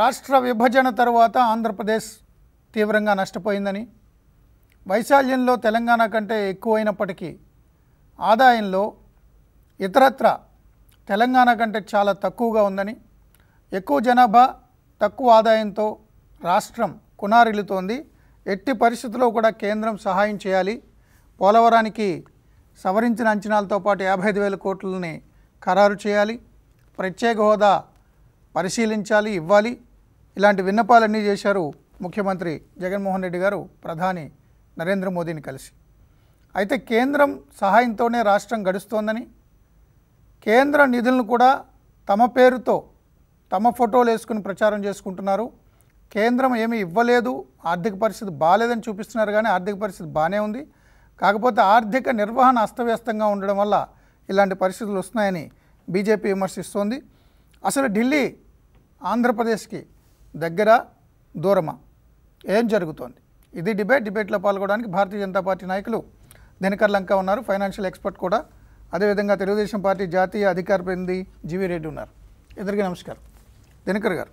రాష్ట్ర విభజన తర్వాత ఆంధ్రప్రదేశ్ తీవ్రంగా నష్టపోయిందని వైశాల్యంలో తెలంగాణ కంటే ఎక్కువైనప్పటికీ ఆదాయంలో ఇతరత్ర తెలంగాణ కంటే చాలా తక్కువగా ఉందని ఎక్కువ జనాభా తక్కువ ఆదాయంతో రాష్ట్రం కునారిల్లుతోంది ఎట్టి పరిస్థితుల్లో కూడా కేంద్రం సహాయం చేయాలి పోలవరానికి సవరించిన అంచనాలతో పాటు యాభై ఐదు వేల కోట్లని ఖరారు చేయాలి ప్రత్యేక హోదా పరిశీలించాలి ఇవ్వాలి ఇలాంటి విన్నపాలన్నీ చేశారు ముఖ్యమంత్రి జగన్మోహన్ రెడ్డి గారు ప్రధాని నరేంద్ర మోదీని కలిసి అయితే కేంద్రం సహాయంతోనే రాష్ట్రం గడుస్తోందని కేంద్ర నిధులను కూడా తమ పేరుతో తమ ఫోటోలు వేసుకుని ప్రచారం చేసుకుంటున్నారు కేంద్రం ఏమీ ఇవ్వలేదు ఆర్థిక పరిస్థితి బాగాలేదని చూపిస్తున్నారు కానీ ఆర్థిక పరిస్థితి బాగానే ఉంది కాకపోతే ఆర్థిక నిర్వహణ అస్తవ్యస్తంగా ఉండడం వల్ల ఇలాంటి పరిస్థితులు వస్తున్నాయని బీజేపీ విమర్శిస్తోంది అసలు ఢిల్లీ ఆంధ్రప్రదేశ్కి దగ్గర దూరమా ఏం జరుగుతోంది ఇది డిబేట్ డిబేట్లో పాల్గొనడానికి భారతీయ జనతా పార్టీ నాయకులు దినకర్ లంక ఉన్నారు ఫైనాన్షియల్ ఎక్స్పర్ట్ కూడా అదేవిధంగా తెలుగుదేశం పార్టీ జాతీయ అధికార ప్రతినిధి జీవీ రెడ్డి ఉన్నారు ఇద్దరికి నమస్కారం దినకర్ గారు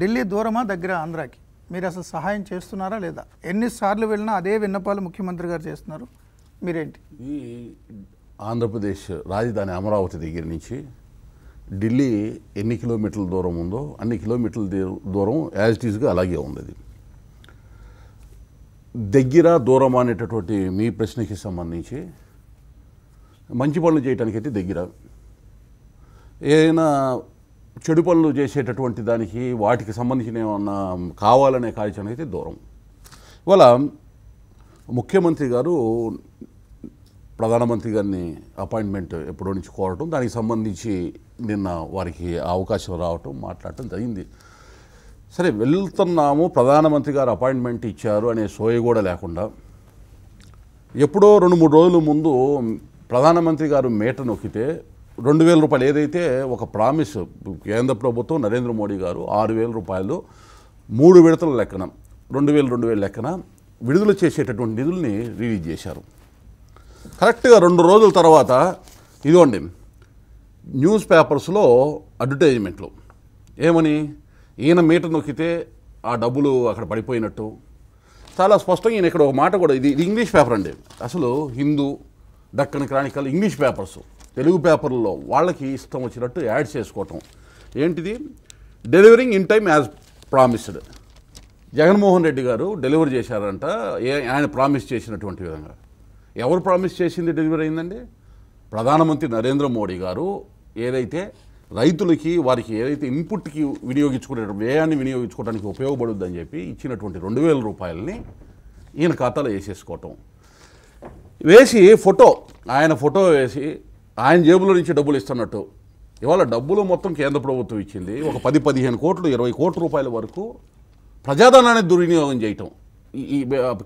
ఢిల్లీ దూరమా దగ్గర ఆంధ్రాకి మీరు అసలు సహాయం చేస్తున్నారా లేదా ఎన్నిసార్లు వెళ్ళినా అదే విన్నపాలు ముఖ్యమంత్రి గారు చేస్తున్నారు మీరేంటి ఈ ఆంధ్రప్రదేశ్ రాజధాని అమరావతి దగ్గర నుంచి ఢిల్లీ ఎన్ని కిలోమీటర్ల దూరం ఉందో అన్ని కిలోమీటర్ల దూరం యాజ్ ఇట్ ఈస్గా అలాగే ఉంది అది దగ్గర దూరం అనేటటువంటి మీ ప్రశ్నకి సంబంధించి మంచి పనులు చేయటానికైతే దగ్గర ఏదైనా చెడు పనులు చేసేటటువంటి దానికి వాటికి సంబంధించిన ఏమన్నా కావాలనే కార్యాచరణ అయితే దూరం ఇవాళ ముఖ్యమంత్రి గారు ప్రధానమంత్రి గారిని అపాయింట్మెంట్ ఎప్పుడో నుంచి కోరటం దానికి సంబంధించి నిన్న వారికి అవకాశం రావటం మాట్లాడటం జరిగింది సరే వెళ్తున్నాము ప్రధానమంత్రి గారు అపాయింట్మెంట్ ఇచ్చారు అనే సోయ కూడా లేకుండా ఎప్పుడో రెండు మూడు రోజుల ముందు ప్రధానమంత్రి గారు మేట నొక్కితే రెండు వేల రూపాయలు ఏదైతే ఒక ప్రామిస్ కేంద్ర ప్రభుత్వం నరేంద్ర మోడీ గారు ఆరు వేల రూపాయలు మూడు విడతల లెక్కన రెండు వేల రెండు వేల లెక్కన విడుదల చేసేటటువంటి నిధుల్ని రిలీజ్ చేశారు కరెక్ట్గా రెండు రోజుల తర్వాత ఇదిగోండి న్యూస్ పేపర్స్లో అడ్వర్టైజ్మెంట్లు ఏమని ఈయన మీటర్ నొక్కితే ఆ డబ్బులు అక్కడ పడిపోయినట్టు చాలా స్పష్టంగా ఈయన ఇక్కడ ఒక మాట కూడా ఇది ఇది ఇంగ్లీష్ పేపర్ అండి అసలు Hindu Deccan Chronicle English papers Telugu పేపర్లో వాళ్ళకి ఇష్టం వచ్చినట్టు యాడ్ చేసుకోవటం ఏంటిది delivering in time as promised Jaganmohan Reddy garu delivery చేశారంట ఆయన ప్రామిస్ చేసినటువంటి విధంగా ఎవరు ప్రామిస్ చేసింది డెలివరీ అయిందండి ప్రధానమంత్రి నరేంద్ర మోడీ గారు ఏదైతే రైతులకి వారికి ఏదైతే ఇన్పుట్కి వినియోగించుకునే వ్యయాన్ని వినియోగించుకోవడానికి ఉపయోగపడుద్దని చెప్పి ఇచ్చినటువంటి రెండు వేల రూపాయలని ఈయన ఖాతాలో వేసేసుకోవటం వేసి ఫోటో ఆయన ఫోటో వేసి ఆయన జేబులో నుంచి డబ్బులు ఇస్తున్నట్టు ఇవాళ డబ్బులు మొత్తం కేంద్ర ప్రభుత్వం ఇచ్చింది ఒక పది పదిహేను కోట్లు ఇరవై కోట్ల రూపాయల వరకు ప్రజాధనాన్ని దుర్వినియోగం చేయటం ఈ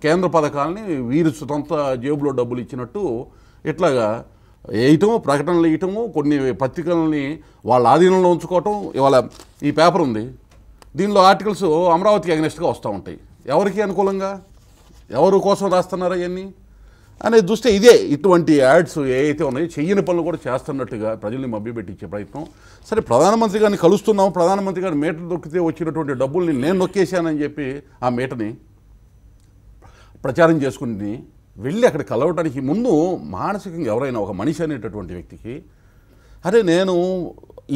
కేంద్ర పథకాలని వీరు సొంత జేబులో డబ్బులు ఇచ్చినట్టు ఇట్లాగా వేయటము ప్రకటనలు వేయటము కొన్ని పత్రికలని వాళ్ళ ఆధీనంలో ఉంచుకోవటం ఇవాళ ఈ పేపర్ ఉంది దీనిలో ఆర్టికల్స్ అమరావతికి అగ్నెస్ట్గా వస్తూ ఉంటాయి ఎవరికి అనుకూలంగా ఎవరి కోసం రాస్తున్నారు అవన్నీ అనేది చూస్తే ఇదే ఇటువంటి యాడ్స్ ఏవైతే ఉన్నాయో చెయ్యని పనులు కూడా చేస్తున్నట్టుగా ప్రజల్ని మభ్యపెట్టించే ప్రయత్నం సరే ప్రధానమంత్రి గారిని కలుస్తున్నాము ప్రధానమంత్రి గారి మీటర్ దొక్కితే వచ్చినటువంటి డబ్బుల్ని నేను నొక్కేశానని చెప్పి ఆ మీటని ప్రచారం చేసుకుని వెళ్ళి అక్కడ కలవటానికి ముందు మానసికంగా ఎవరైనా ఒక మనిషి అనేటటువంటి వ్యక్తికి అరే నేను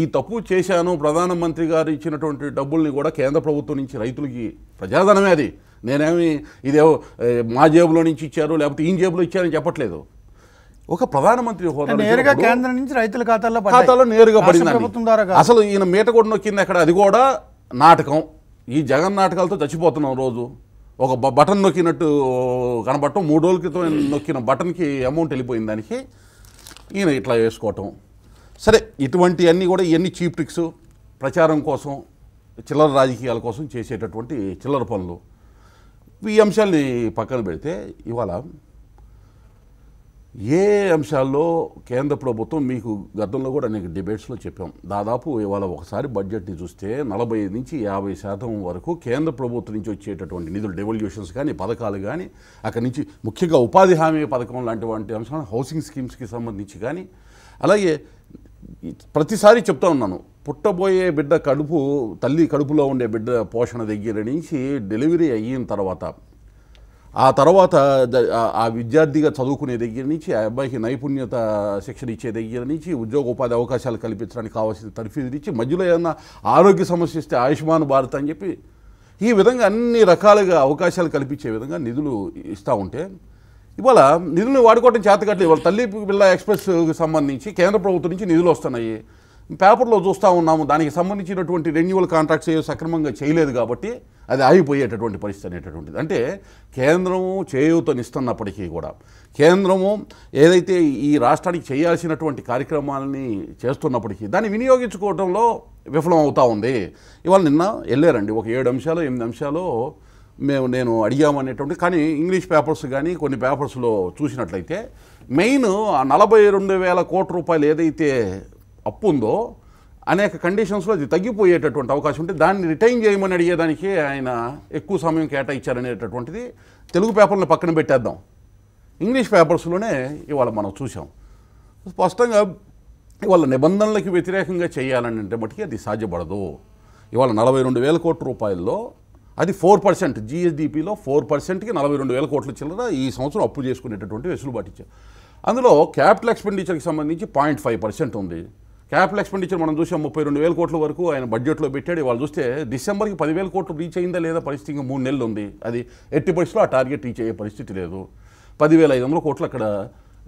ఈ తప్పు చేశాను ప్రధానమంత్రి గారు ఇచ్చినటువంటి డబ్బుల్ని కూడా కేంద్ర ప్రభుత్వం నుంచి రైతులకి ప్రజాధనమే అది నేనేమి ఇదే మా జేబులో నుంచి ఇచ్చారు లేకపోతే ఈ జేబులో ఇచ్చారని చెప్పట్లేదు ఒక ప్రధానమంత్రి హోదా నేరుగా కేంద్రం నుంచి రైతుల ఖాతాలో ఖాతాలో నేరుగా పడింది అసలు ఈయన మీట కూడా నొక్కింది అక్కడ అది కూడా నాటకం ఈ జగన్ నాటకాలతో చచ్చిపోతున్నాం రోజు ఒక బటన్ నొక్కినట్టు కనబడటం మూడు రోజుల క్రితం నొక్కిన బటన్కి అమౌంట్ వెళ్ళిపోయిన దానికి ఈయన ఇట్లా వేసుకోవటం సరే ఇటువంటివన్నీ కూడా ఇవన్నీ చీప్ ట్రిక్స్ ప్రచారం కోసం చిల్లర రాజకీయాల కోసం చేసేటటువంటి చిల్లర పనులు ఈ అంశాల్ని పక్కన పెడితే ఇవాళ ఏ అంశాల్లో కేంద్ర ప్రభుత్వం మీకు గతంలో కూడా అనేక డిబేట్స్లో చెప్పాం దాదాపు ఇవాళ ఒకసారి బడ్జెట్ని చూస్తే నలభై నుంచి యాభై శాతం వరకు కేంద్ర ప్రభుత్వం నుంచి వచ్చేటటువంటి నిధులు డెవల్యూషన్స్ కానీ పథకాలు కానీ అక్కడి నుంచి ముఖ్యంగా ఉపాధి హామీ పథకం లాంటి వంటి అంశాలు హౌసింగ్ స్కీమ్స్కి సంబంధించి కానీ అలాగే ప్రతిసారి చెప్తా ఉన్నాను పుట్టబోయే బిడ్డ కడుపు తల్లి కడుపులో ఉండే బిడ్డ పోషణ దగ్గర నుంచి డెలివరీ అయిన తర్వాత ఆ తర్వాత ఆ విద్యార్థిగా చదువుకునే దగ్గర నుంచి ఆ అబ్బాయికి నైపుణ్యత శిక్షణ ఇచ్చే దగ్గర నుంచి ఉద్యోగ ఉపాధి అవకాశాలు కల్పించడానికి కావాల్సిన తర్ఫీదు ఇచ్చి మధ్యలో ఏదైనా ఆరోగ్య సమస్య ఇస్తే ఆయుష్మాన్ భారత్ అని చెప్పి ఈ విధంగా అన్ని రకాలుగా అవకాశాలు కల్పించే విధంగా నిధులు ఇస్తూ ఉంటే ఇవాళ నిధులు వాడుకోవడం చేతకట్లేదు ఇవాళ తల్లి పిల్ల ఎక్స్ప్రెస్కి సంబంధించి కేంద్ర ప్రభుత్వం నుంచి నిధులు వస్తున్నాయి పేపర్లో చూస్తూ ఉన్నాము దానికి సంబంధించినటువంటి రెన్యువల్ కాంట్రాక్ట్స్ సక్రమంగా చేయలేదు కాబట్టి అది ఆగిపోయేటటువంటి పరిస్థితి అనేటటువంటిది అంటే కేంద్రము చేయూతనిస్తున్నప్పటికీ కూడా కేంద్రము ఏదైతే ఈ రాష్ట్రానికి చేయాల్సినటువంటి కార్యక్రమాలని చేస్తున్నప్పటికీ దాన్ని వినియోగించుకోవడంలో విఫలం అవుతూ ఉంది ఇవాళ నిన్న వెళ్ళారండి ఒక ఏడు అంశాలు ఎనిమిది అంశాలు మేము నేను అడిగామనేటువంటి కానీ ఇంగ్లీష్ పేపర్స్ కానీ కొన్ని పేపర్స్లో చూసినట్లయితే మెయిన్ ఆ నలభై రెండు వేల కోట్ల రూపాయలు ఏదైతే అప్పు ఉందో అనేక కండిషన్స్లో అది తగ్గిపోయేటటువంటి అవకాశం ఉంటే దాన్ని రిటైన్ చేయమని అడిగేదానికి ఆయన ఎక్కువ సమయం కేటాయించారనేటటువంటిది తెలుగు పేపర్లు పక్కన పెట్టేద్దాం ఇంగ్లీష్ పేపర్స్లోనే ఇవాళ మనం చూసాం స్పష్టంగా ఇవాళ నిబంధనలకి వ్యతిరేకంగా చేయాలని అంటే మటుకి అది సాధ్యపడదు ఇవాళ నలభై రెండు వేల కోట్ల రూపాయల్లో అది ఫోర్ పర్సెంట్ జిఎస్డిపిలో ఫోర్ పర్సెంట్కి నలభై రెండు వేల కోట్ల చిల్లర ఈ సంవత్సరం అప్పు చేసుకునేటటువంటి వెసులుబాటు ఇచ్చారు అందులో క్యాపిటల్ ఎక్స్పెండిచర్కి సంబంధించి పాయింట్ ఫైవ్ పర్సెంట్ ఉంది క్యాపిటల్ ఎక్స్పెండిచర్ మనం చూసాం ముప్పై రెండు వేల కోట్ల వరకు ఆయన బడ్జెట్లో పెట్టాడు వాళ్ళు చూస్తే డిసెంబర్కి పదివేల కోట్లు రీచ్ అయిందా లేదా పరిస్థితి ఇంకా మూడు నెలలు ఉంది అది ఎట్టి పరిస్థితిలో ఆ టార్గెట్ రీచ్ అయ్యే పరిస్థితి లేదు పదివేల ఐదు వందల కోట్లు అక్కడ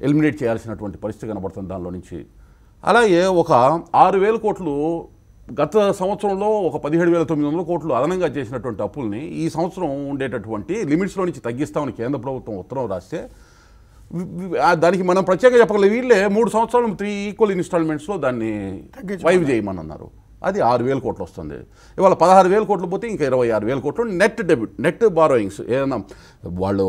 ఎలిమినేట్ చేయాల్సినటువంటి పరిస్థితి కనబడుతుంది దానిలో నుంచి అలాగే ఒక ఆరు వేల కోట్లు గత సంవత్సరంలో ఒక పదిహేడు వేల తొమ్మిది వందల కోట్లు అదనంగా చేసినటువంటి అప్పుల్ని ఈ సంవత్సరం ఉండేటటువంటి లిమిట్స్లో నుంచి తగ్గిస్తామని కేంద్ర ప్రభుత్వం ఉత్తరం రాస్తే దానికి మనం ప్రత్యేకంగా చెప్పగలం వీళ్ళే మూడు సంవత్సరాలు త్రీ ఈక్వల్ ఇన్స్టాల్మెంట్స్లో దాన్ని వైవ్ చేయమని అన్నారు అది ఆరు వేల కోట్లు వస్తుంది ఇవాళ పదహారు వేల కోట్లు పోతే ఇంకా ఇరవై ఆరు వేల కోట్లు నెట్ డెబిట్ నెట్ బారోయింగ్స్ ఏదైనా వాళ్ళు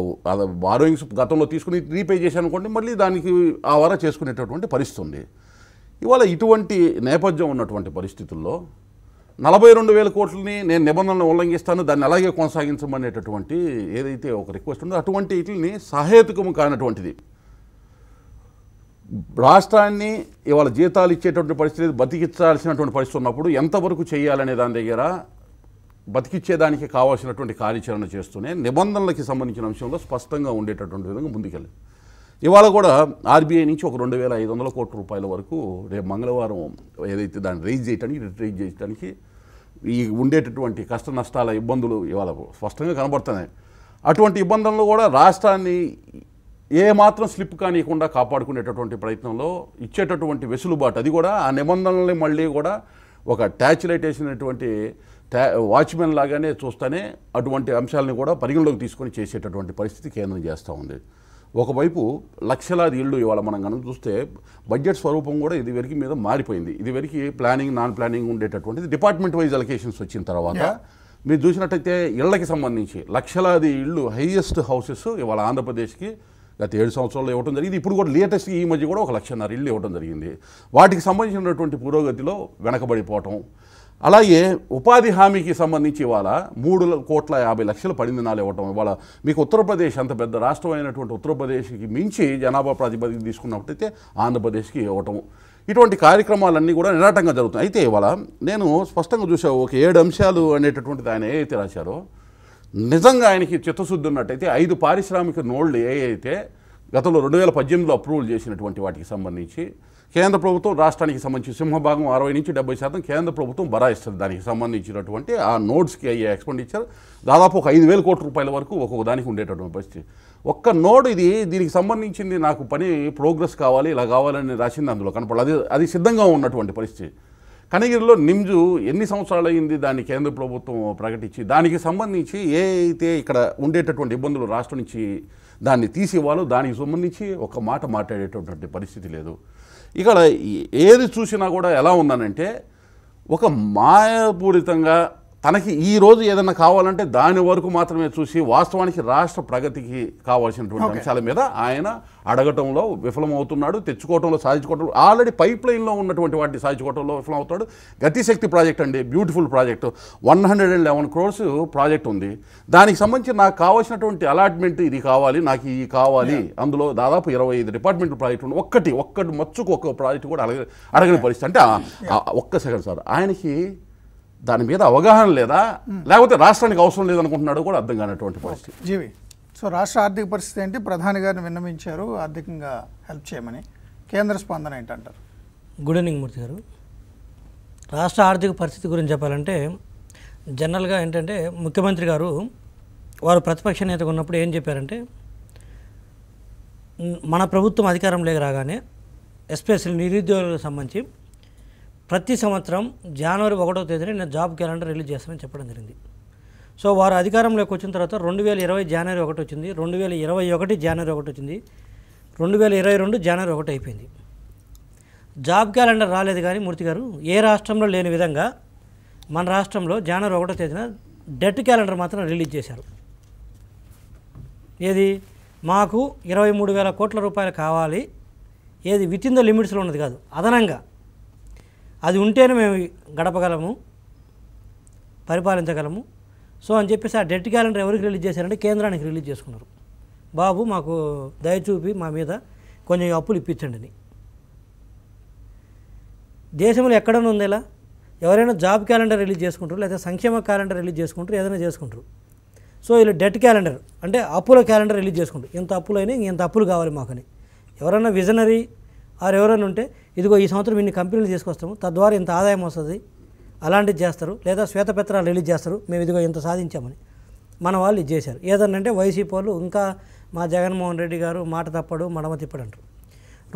బారోయింగ్స్ గతంలో తీసుకుని రీపే చేశారనుకోండి మళ్ళీ దానికి ఆ వర చేసుకునేటటువంటి పరిస్థితి ఉంది ఇవాళ ఇటువంటి నేపథ్యం ఉన్నటువంటి పరిస్థితుల్లో నలభై రెండు వేల కోట్లని నేను నిబంధనలు ఉల్లంఘిస్తాను దాన్ని అలాగే కొనసాగించమనేటటువంటి ఏదైతే ఒక రిక్వెస్ట్ ఉందో అటువంటి వీటిని సహేతుకము కానటువంటిది రాష్ట్రాన్ని ఇవాళ జీతాలు ఇచ్చేటువంటి పరిస్థితి బతికించాల్సినటువంటి పరిస్థితి ఉన్నప్పుడు ఎంతవరకు చేయాలనే దాని దగ్గర బతికిచ్చేదానికి కావాల్సినటువంటి కార్యాచరణ చేస్తూనే నిబంధనలకి సంబంధించిన అంశంలో స్పష్టంగా ఉండేటటువంటి విధంగా ముందుకెళ్ళి ఇవాళ కూడా ఆర్బీఐ నుంచి ఒక రెండు వేల ఐదు వందల కోట్ల రూపాయల వరకు రేపు మంగళవారం ఏదైతే దాన్ని రేజ్ చేయడానికి రిట్రీవ్ చేయడానికి ఈ ఉండేటటువంటి కష్ట నష్టాల ఇబ్బందులు ఇవాళ స్పష్టంగా కనబడుతున్నాయి అటువంటి ఇబ్బందులను కూడా రాష్ట్రాన్ని ఏమాత్రం స్లిప్ కానియకుండా కాపాడుకునేటటువంటి ప్రయత్నంలో ఇచ్చేటటువంటి వెసులుబాటు అది కూడా ఆ నిబంధనల్ని మళ్ళీ కూడా ఒక ట్యాచ్లైట్ వేసినటువంటి వాచ్మెన్ లాగానే చూస్తేనే అటువంటి అంశాలను కూడా పరిగణలోకి తీసుకొని చేసేటటువంటి పరిస్థితి కేంద్రం చేస్తూ ఉంది ఒకవైపు లక్షలాది ఇళ్ళు ఇవాళ మనం కనుక చూస్తే బడ్జెట్ స్వరూపం కూడా ఇది వరకు మీద మారిపోయింది ఇది వరకు ప్లానింగ్ నాన్ ప్లానింగ్ ఉండేటటువంటిది డిపార్ట్మెంట్ వైజ్ అలకేషన్స్ వచ్చిన తర్వాత మీరు చూసినట్టయితే ఇళ్లకి సంబంధించి లక్షలాది ఇళ్ళు హైయెస్ట్ హౌసెస్ ఇవాళ ఆంధ్రప్రదేశ్కి గత ఏడు సంవత్సరాల్లో ఇవ్వడం జరిగింది ఇప్పుడు కూడా లేటెస్ట్ ఈ మధ్య కూడా ఒక లక్షన్నర ఇల్లు ఇవ్వడం జరిగింది వాటికి సంబంధించినటువంటి పురోగతిలో వెనకబడిపోవటం అలాగే ఉపాధి హామీకి సంబంధించి ఇవాళ మూడు కోట్ల యాభై లక్షలు పడింది నాలు ఇవ్వటం ఇవాళ మీకు ఉత్తరప్రదేశ్ అంత పెద్ద రాష్ట్రం అయినటువంటి ఉత్తరప్రదేశ్కి మించి జనాభా ప్రాతిపదికి తీసుకున్నప్పుడైతే ఆంధ్రప్రదేశ్కి ఇవ్వటం ఇటువంటి కార్యక్రమాలన్నీ కూడా నిరాటంగా జరుగుతాయి అయితే ఇవాళ నేను స్పష్టంగా చూసా ఒక ఏడు అంశాలు అనేటటువంటిది ఆయన ఏదైతే రాశారో నిజంగా ఆయనకి చిత్తశుద్ధి ఉన్నట్టయితే ఐదు పారిశ్రామిక నోళ్లు ఏ అయితే గతంలో రెండు వేల పద్దెనిమిదిలో అప్రూవల్ చేసినటువంటి వాటికి సంబంధించి కేంద్ర ప్రభుత్వం రాష్ట్రానికి సంబంధించి సింహభాగం అరవై నుంచి డెబ్బై శాతం కేంద్ర ప్రభుత్వం బరాయిస్తుంది దానికి సంబంధించినటువంటి ఆ నోట్స్కి అయ్యే ఎక్స్పెండిచర్ దాదాపు ఒక ఐదు వేల కోట్ల రూపాయల వరకు ఒక్కొక్క దానికి ఉండేటటువంటి పరిస్థితి ఒక్క నోడ్ ఇది దీనికి సంబంధించింది నాకు పని ప్రోగ్రెస్ కావాలి ఇలా కావాలని రాసింది అందులో కనపడదు అది అది సిద్ధంగా ఉన్నటువంటి పరిస్థితి కనగిరిలో నిమ్జు ఎన్ని సంవత్సరాలు అయింది దాన్ని కేంద్ర ప్రభుత్వం ప్రకటించి దానికి సంబంధించి ఏ అయితే ఇక్కడ ఉండేటటువంటి ఇబ్బందులు రాష్ట్రం నుంచి దాన్ని ఇవ్వాలో దానికి సంబంధించి ఒక మాట మాట్లాడేటటువంటి పరిస్థితి లేదు ఇక్కడ ఏది చూసినా కూడా ఎలా ఉందనంటే ఒక మాయాపూరితంగా తనకి ఈరోజు ఏదైనా కావాలంటే దాని వరకు మాత్రమే చూసి వాస్తవానికి రాష్ట్ర ప్రగతికి కావాల్సినటువంటి అంశాల మీద ఆయన అడగటంలో విఫలమవుతున్నాడు తెచ్చుకోవటంలో సాధించుకోవటంలో ఆల్రెడీ పైప్ లైన్లో ఉన్నటువంటి వాటిని సాధించుకోవటంలో అవుతాడు గతిశక్తి ప్రాజెక్ట్ అండి beautiful project one hundred and eleven crores project ఉంది దానికి సంబంధించి నాకు కావాల్సినటువంటి అలాట్మెంట్ ఇది కావాలి నాకు ఇది కావాలి అందులో దాదాపు ఇరవై ఐదు డిపార్ట్మెంట్ ప్రాజెక్ట్ ఉంది ఒక్కటి ఒక్కటి మచ్చుకు ఒక్క ప్రాజెక్ట్ కూడా అడగ అడగని పరిస్థితి అంటే ఒక్క సెకండ్ సార్ ఆయనకి దాని మీద అవగాహన లేదా లేకపోతే రాష్ట్రానికి అవసరం లేదనుకుంటున్నాడు కూడా అర్థం కానటువంటి పరిస్థితి జీవి సో రాష్ట్ర ఆర్థిక పరిస్థితి ఏంటి ప్రధాని గారిని విన్నవించారు ఆర్థికంగా హెల్ప్ చేయమని కేంద్ర స్పందన ఏంటంటారు గుడ్ ఈవినింగ్ మూర్తి గారు రాష్ట్ర ఆర్థిక పరిస్థితి గురించి చెప్పాలంటే జనరల్గా ఏంటంటే ముఖ్యమంత్రి గారు వారు ప్రతిపక్ష నేతగా ఉన్నప్పుడు ఏం చెప్పారంటే మన ప్రభుత్వం అధికారంలోకి రాగానే ఎస్పెషల్ నిరుద్యోగులకు సంబంధించి ప్రతి సంవత్సరం జనవరి ఒకటో తేదీన నేను జాబ్ క్యాలెండర్ రిలీజ్ చేస్తానని చెప్పడం జరిగింది సో వారు అధికారంలోకి వచ్చిన తర్వాత రెండు వేల ఇరవై జనవరి ఒకటి వచ్చింది రెండు వేల ఇరవై ఒకటి జనవరి ఒకటి వచ్చింది రెండు వేల ఇరవై రెండు జనవరి ఒకటి అయిపోయింది జాబ్ క్యాలెండర్ రాలేదు కానీ మూర్తి గారు ఏ రాష్ట్రంలో లేని విధంగా మన రాష్ట్రంలో జనవరి ఒకటో తేదీన డెట్ క్యాలెండర్ మాత్రం రిలీజ్ చేశారు ఏది మాకు ఇరవై మూడు వేల కోట్ల రూపాయలు కావాలి ఏది విత్ ఇన్ ద లిమిట్స్లో ఉన్నది కాదు అదనంగా అది ఉంటేనే మేము గడపగలము పరిపాలించగలము సో అని చెప్పేసి ఆ డెట్ క్యాలెండర్ ఎవరికి రిలీజ్ చేశారంటే కేంద్రానికి రిలీజ్ చేసుకున్నారు బాబు మాకు దయచూపి మా మీద కొంచెం అప్పులు ఇప్పించండి అని దేశంలో ఎక్కడైనా ఉంది ఇలా ఎవరైనా జాబ్ క్యాలెండర్ రిలీజ్ చేసుకుంటారు లేదా సంక్షేమ క్యాలెండర్ రిలీజ్ చేసుకుంటారు ఏదైనా చేసుకుంటారు సో వీళ్ళు డెట్ క్యాలెండర్ అంటే అప్పుల క్యాలెండర్ రిలీజ్ చేసుకుంటారు ఇంత అప్పులు అయినా ఇంత అప్పులు కావాలి మాకని ఎవరైనా విజనరీ ఆరు ఎవరైనా ఉంటే ఇదిగో ఈ సంవత్సరం ఇన్ని కంపెనీలు తీసుకొస్తాము తద్వారా ఇంత ఆదాయం వస్తుంది అలాంటిది చేస్తారు లేదా శ్వేతపత్రాలు రిలీజ్ చేస్తారు మేము ఇదిగో ఇంత సాధించామని మన వాళ్ళు ఇది చేశారు ఏదన్నంటే వైసీపీ వాళ్ళు ఇంకా మా జగన్మోహన్ రెడ్డి గారు మాట తప్పడు మడమ తిప్పడు అంటారు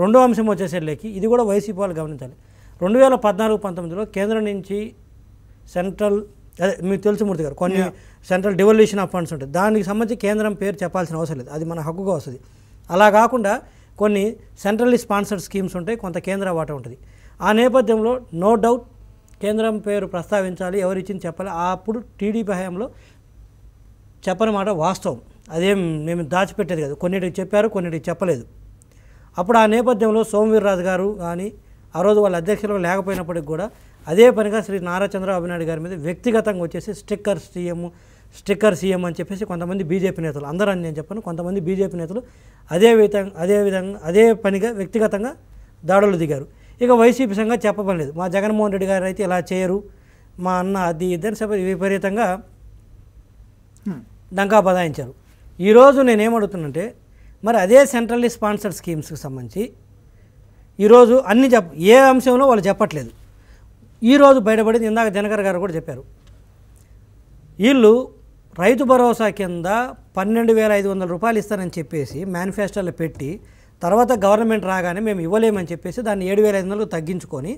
రెండో అంశం వచ్చేసరికి ఇది కూడా వైసీపీ వాళ్ళు గమనించాలి రెండు వేల పద్నాలుగు పంతొమ్మిదిలో కేంద్రం నుంచి సెంట్రల్ అదే మీకు తెలుసు మూర్తి గారు కొన్ని సెంట్రల్ డివల్యూషన్ ఆఫ్ ఫండ్స్ ఉంటాయి దానికి సంబంధించి కేంద్రం పేరు చెప్పాల్సిన అవసరం లేదు అది మన హక్కుగా వస్తుంది అలా కాకుండా కొన్ని సెంట్రల్లీ స్పాన్సర్డ్ స్కీమ్స్ ఉంటాయి కొంత కేంద్ర వాటా ఉంటుంది ఆ నేపథ్యంలో నో డౌట్ కేంద్రం పేరు ప్రస్తావించాలి ఎవరిచ్చింది చెప్పాలి అప్పుడు టీడీపీ హయాంలో చెప్పని మాట వాస్తవం అదేం మేము దాచిపెట్టేది కాదు కొన్నిటికి చెప్పారు కొన్నిటికి చెప్పలేదు అప్పుడు ఆ నేపథ్యంలో సోమవీర్రాజు గారు కానీ ఆ రోజు వాళ్ళ అధ్యక్షులు లేకపోయినప్పటికి కూడా అదే పనిగా శ్రీ నారా చంద్రబాబు నాయుడు గారి మీద వ్యక్తిగతంగా వచ్చేసి స్టిక్కర్స్ తీయము స్టిక్కర్ సీఎం అని చెప్పేసి కొంతమంది బీజేపీ నేతలు అని నేను చెప్పాను కొంతమంది బీజేపీ నేతలు అదే విధంగా అదే విధంగా అదే పనిగా వ్యక్తిగతంగా దాడులు దిగారు ఇక వైసీపీ సంగతి చెప్పబడలేదు లేదు మా జగన్మోహన్ రెడ్డి గారు అయితే ఇలా చేయరు మా అన్న అది ఇద్దరు సభ విపరీతంగా డంకా బదాయించారు ఈరోజు నేనేమడుగుతున్నంటే మరి అదే సెంట్రల్లీ స్పాన్సర్డ్ స్కీమ్స్కి సంబంధించి ఈరోజు అన్ని చెప్ప ఏ అంశంలో వాళ్ళు చెప్పట్లేదు ఈరోజు బయటపడింది ఇందాక దినకర్ గారు కూడా చెప్పారు వీళ్ళు రైతు భరోసా కింద పన్నెండు వేల ఐదు వందల రూపాయలు ఇస్తానని చెప్పేసి మేనిఫెస్టోలో పెట్టి తర్వాత గవర్నమెంట్ రాగానే మేము ఇవ్వలేమని చెప్పేసి దాన్ని ఏడు వేల ఐదు వందలకు తగ్గించుకొని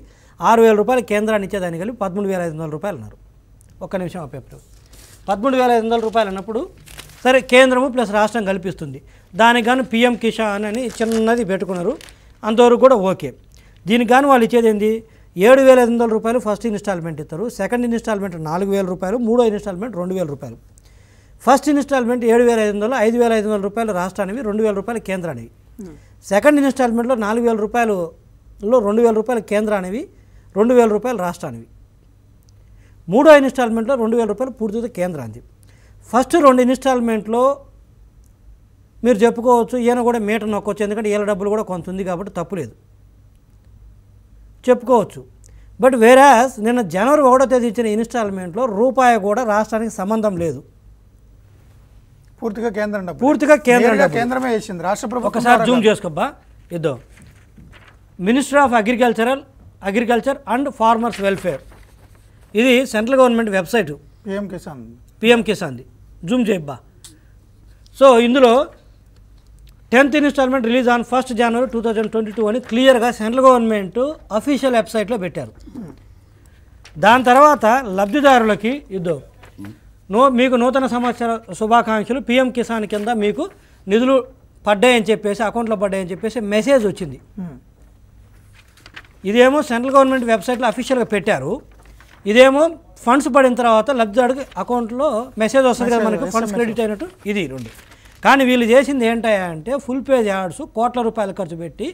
ఆరు వేల రూపాయలు కేంద్రాన్ని ఇచ్చేదాన్ని కలిపి పదమూడు వేల ఐదు వందల రూపాయలు అన్నారు ఒక్క నిమిషం ఆ పేపర్ పదమూడు వేల ఐదు వందల రూపాయలు అన్నప్పుడు సరే కేంద్రము ప్లస్ రాష్ట్రం కల్పిస్తుంది దానికి గాను పిఎం కిసాన్ అని చిన్నది పెట్టుకున్నారు అంతవరకు కూడా ఓకే దీనికి గాను వాళ్ళు ఇచ్చేది ఏంది ఏడు వేల ఐదు వందల రూపాయలు ఫస్ట్ ఇన్స్టాల్మెంట్ ఇస్తారు సెకండ్ ఇన్స్టాల్మెంట్ నాలుగు వేల రూపాయలు మూడో ఇన్స్టాల్మెంట్ రెండు వేల రూపాయలు ఫస్ట్ ఇన్స్టాల్మెంట్ ఏడు వేల ఐదు వందలు ఐదు వేల ఐదు వందల రూపాయలు రాష్ట్రానివి రెండు వేల రూపాయలు కేంద్రానికి hmm. సెకండ్ ఇన్స్టాల్మెంట్లో నాలుగు వేల రూపాయలులో రెండు వేల రూపాయలు కేంద్రానివి రెండు వేల రూపాయలు రాష్ట్రానివి మూడో ఇన్స్టాల్మెంట్లో రెండు వేల రూపాయలు పూర్తిగా కేంద్రానికి ఫస్ట్ రెండు ఇన్స్టాల్మెంట్లో మీరు చెప్పుకోవచ్చు ఈయన కూడా మీట నొక్కొచ్చు ఎందుకంటే ఈయన డబ్బులు కూడా కొంత ఉంది కాబట్టి తప్పులేదు చెప్పుకోవచ్చు బట్ వేరాస్ నిన్న జనవరి ఒకటో తేదీ ఇచ్చిన ఇన్స్టాల్మెంట్లో రూపాయి కూడా రాష్ట్రానికి సంబంధం లేదు పూర్తిగా కేంద్రం పూర్తిగా కేంద్రం కేంద్రమే వేసింది రాష్ట్ర ప్రభుత్వం ఒకసారి జూమ్ చేసుకోబ్బా ఇదో minister of agricultural agriculture and farmers welfare ఇది central government website PM Kisan PM కిసాన్ది జూమ్ చేయబ్బా సో ఇందులో tenth installment release on first January two thousand twenty two అని క్లియర్గా సెంట్రల్ గవర్నమెంట్ అఫీషియల్ వెబ్సైట్లో పెట్టారు దాని తర్వాత లబ్ధిదారులకి ఇద్దరు నో మీకు నూతన సంవత్సర శుభాకాంక్షలు పిఎం కిసాన్ కింద మీకు నిధులు పడ్డాయని చెప్పేసి అకౌంట్లో పడ్డాయని చెప్పేసి మెసేజ్ వచ్చింది ఇదేమో సెంట్రల్ గవర్నమెంట్ వెబ్సైట్లో అఫీషియల్గా పెట్టారు ఇదేమో ఫండ్స్ పడిన తర్వాత లబ్ధిదారుడికి అకౌంట్లో మెసేజ్ వస్తుంది కదా మనకి ఫండ్స్ క్రెడిట్ అయినట్టు ఇది రెండు కానీ వీళ్ళు చేసింది ఏంటంటే ఫుల్ పేజ్ యాడ్స్ కోట్ల రూపాయలు ఖర్చు పెట్టి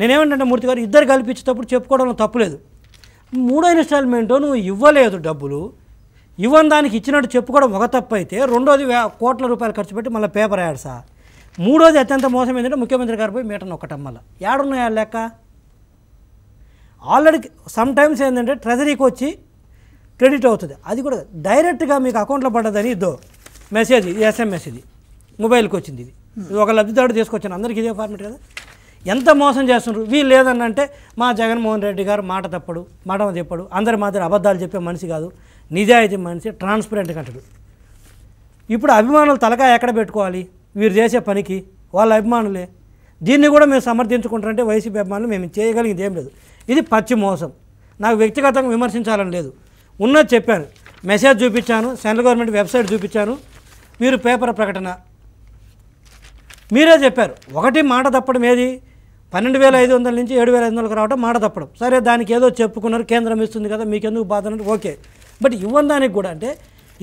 నేనేమంటే మూర్తి గారు ఇద్దరు కల్పించేటప్పుడు చెప్పుకోవడంలో తప్పులేదు మూడో ఇన్స్టాల్మెంట్ నువ్వు ఇవ్వలేదు డబ్బులు ఇవ్వని దానికి ఇచ్చినట్టు చెప్పుకోవడం ఒక తప్పు అయితే రెండోది కోట్ల రూపాయలు ఖర్చు పెట్టి మళ్ళీ పేపర్ యాడ్ సార్ మూడోది అత్యంత మోసం ఏంటంటే ముఖ్యమంత్రి గారు పోయి మీటను ఒక్కటమ్మల ఏడున్నాయా లెక్క ఆల్రెడీ సమ్ టైమ్స్ ఏంటంటే ట్రెజరీకి వచ్చి క్రెడిట్ అవుతుంది అది కూడా డైరెక్ట్గా మీకు అకౌంట్లో పడ్డదని ఇదో మెసేజ్ ఇది ఎస్ఎంఎస్ ఇది మొబైల్కి వచ్చింది ఇది ఇది ఒక లబ్ధిదారుడు తీసుకొచ్చాను అందరికీ ఇదే ఫార్మేట్ కదా ఎంత మోసం చేస్తున్నారు వీళ్ళు లేదన్నంటే మా జగన్మోహన్ రెడ్డి గారు మాట తప్పడు మాట చెప్పడు అందరి మాదిరి అబద్ధాలు చెప్పే మనిషి కాదు నిజాయితీ మనిషి ట్రాన్స్పరెంట్గా అంటాడు ఇప్పుడు అభిమానులు తలకాయ ఎక్కడ పెట్టుకోవాలి వీరు చేసే పనికి వాళ్ళ అభిమానులే దీన్ని కూడా మేము సమర్థించుకుంటారంటే వైసీపీ అభిమానులు మేము చేయగలిగింది ఏం లేదు ఇది పచ్చి మోసం నాకు వ్యక్తిగతంగా విమర్శించాలని లేదు ఉన్నది చెప్పాను మెసేజ్ చూపించాను సెంట్రల్ గవర్నమెంట్ వెబ్సైట్ చూపించాను మీరు పేపర్ ప్రకటన మీరే చెప్పారు ఒకటి మాట తప్పడం ఏది పన్నెండు వేల ఐదు వందల నుంచి ఏడు వేల ఐదు వందలకు రావడం మాట తప్పడం సరే దానికి ఏదో చెప్పుకున్నారు కేంద్రం ఇస్తుంది కదా మీకెందుకు బాధ ఓకే బట్ ఇవ్వడానికి కూడా అంటే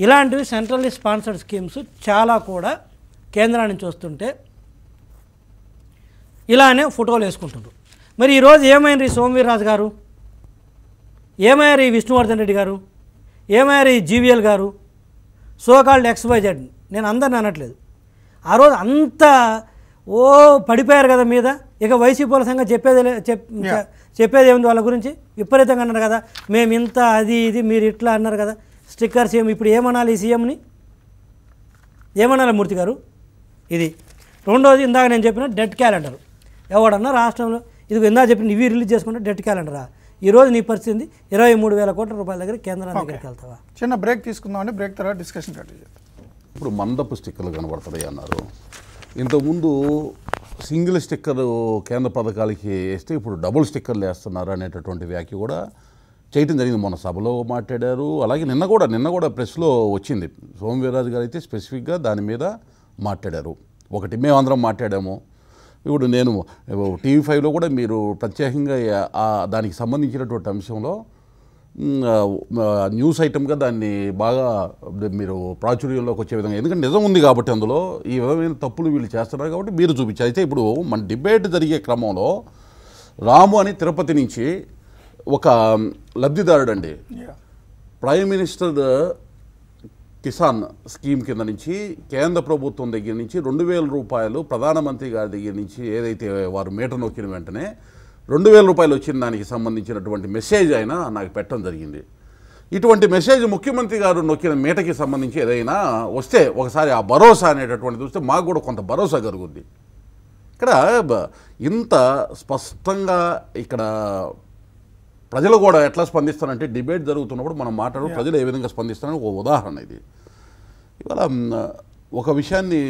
ఇలాంటివి సెంట్రల్లీ స్పాన్సర్డ్ స్కీమ్స్ చాలా కూడా కేంద్రాన్ని చూస్తుంటే ఇలానే ఫోటోలు వేసుకుంటుండ్రు మరి ఈరోజు ఏమైంది సోమవీర్ రాజు గారు ఏమయ్యారు ఈ విష్ణువర్ధన్ రెడ్డి గారు ఏమయ్యారు ఈ జీవీఎల్ గారు సోకాల్డ్ ఎక్స్వైజెడ్ నేను అందరిని అనట్లేదు ఆ రోజు అంతా ఓ పడిపోయారు కదా మీద ఇక వైసీపీల సంగతి చెప్పేది చెప్ చెప్పేది ఏముంది వాళ్ళ గురించి విపరీతంగా అన్నారు కదా మేము ఇంత అది ఇది మీరు ఇట్లా అన్నారు కదా స్టిక్కర్స్ ఏమి ఇప్పుడు ఏమనాలి ఈ సీఎంని ఏమనాలి మూర్తి గారు ఇది రెండోది ఇందాక నేను చెప్పిన డెట్ క్యాలెండర్ ఎవడన్నా రాష్ట్రంలో ఇది ఇందాక చెప్పిన ఇవి రిలీజ్ చేసుకుంటే డెట్ క్యాలెండరా ఈరోజు నీ పరిస్థితి ఇరవై మూడు వేల కోట్ల రూపాయల దగ్గర కేంద్రం దగ్గరికి వెళ్తావా చిన్న బ్రేక్ తీసుకుందామని బ్రేక్ తర్వాత డిస్కషన్ ఇప్పుడు మందపు స్టిక్కర్లు కనబడుతున్నాయి అన్నారు ఇంతకుముందు సింగిల్ స్టిక్కర్ కేంద్ర పథకాలకి వేస్తే ఇప్పుడు డబుల్ స్టిక్కర్లు వేస్తున్నారు అనేటటువంటి వ్యాఖ్య కూడా చేయటం జరిగింది మొన్న సభలో మాట్లాడారు అలాగే నిన్న కూడా నిన్న కూడా ప్రెస్లో వచ్చింది సోమవీరాజు గారు అయితే స్పెసిఫిక్గా దాని మీద మాట్లాడారు ఒకటి మేమందరం మాట్లాడాము ఇప్పుడు నేను టీవీ ఫైవ్లో కూడా మీరు ప్రత్యేకంగా దానికి సంబంధించినటువంటి అంశంలో న్యూస్ ఐటమ్గా దాన్ని బాగా మీరు ప్రాచుర్యంలోకి వచ్చే విధంగా ఎందుకంటే నిజం ఉంది కాబట్టి అందులో ఈ విధమైన తప్పులు వీళ్ళు చేస్తున్నారు కాబట్టి మీరు చూపించారు అయితే ఇప్పుడు మన డిబేట్ జరిగే క్రమంలో రాము అని తిరుపతి నుంచి ఒక లబ్ధిదారుడు అండి ప్రైమ్ మినిస్టర్ కిసాన్ స్కీమ్ కింద నుంచి కేంద్ర ప్రభుత్వం దగ్గర నుంచి రెండు వేల రూపాయలు ప్రధానమంత్రి గారి దగ్గర నుంచి ఏదైతే వారు మీటర్ నొక్కిన వెంటనే రెండు వేల రూపాయలు వచ్చిన దానికి సంబంధించినటువంటి మెసేజ్ అయినా నాకు పెట్టడం జరిగింది ఇటువంటి మెసేజ్ ముఖ్యమంత్రి గారు నొక్కిన మీటకి సంబంధించి ఏదైనా వస్తే ఒకసారి ఆ భరోసా అనేటటువంటిది వస్తే మాకు కూడా కొంత భరోసా కలుగుద్ది ఇక్కడ ఇంత స్పష్టంగా ఇక్కడ ప్రజలు కూడా ఎట్లా స్పందిస్తారంటే డిబేట్ జరుగుతున్నప్పుడు మనం మాట్లాడు ప్రజలు ఏ విధంగా స్పందిస్తారని ఒక ఉదాహరణ ఇది ఇవాళ ఒక విషయాన్ని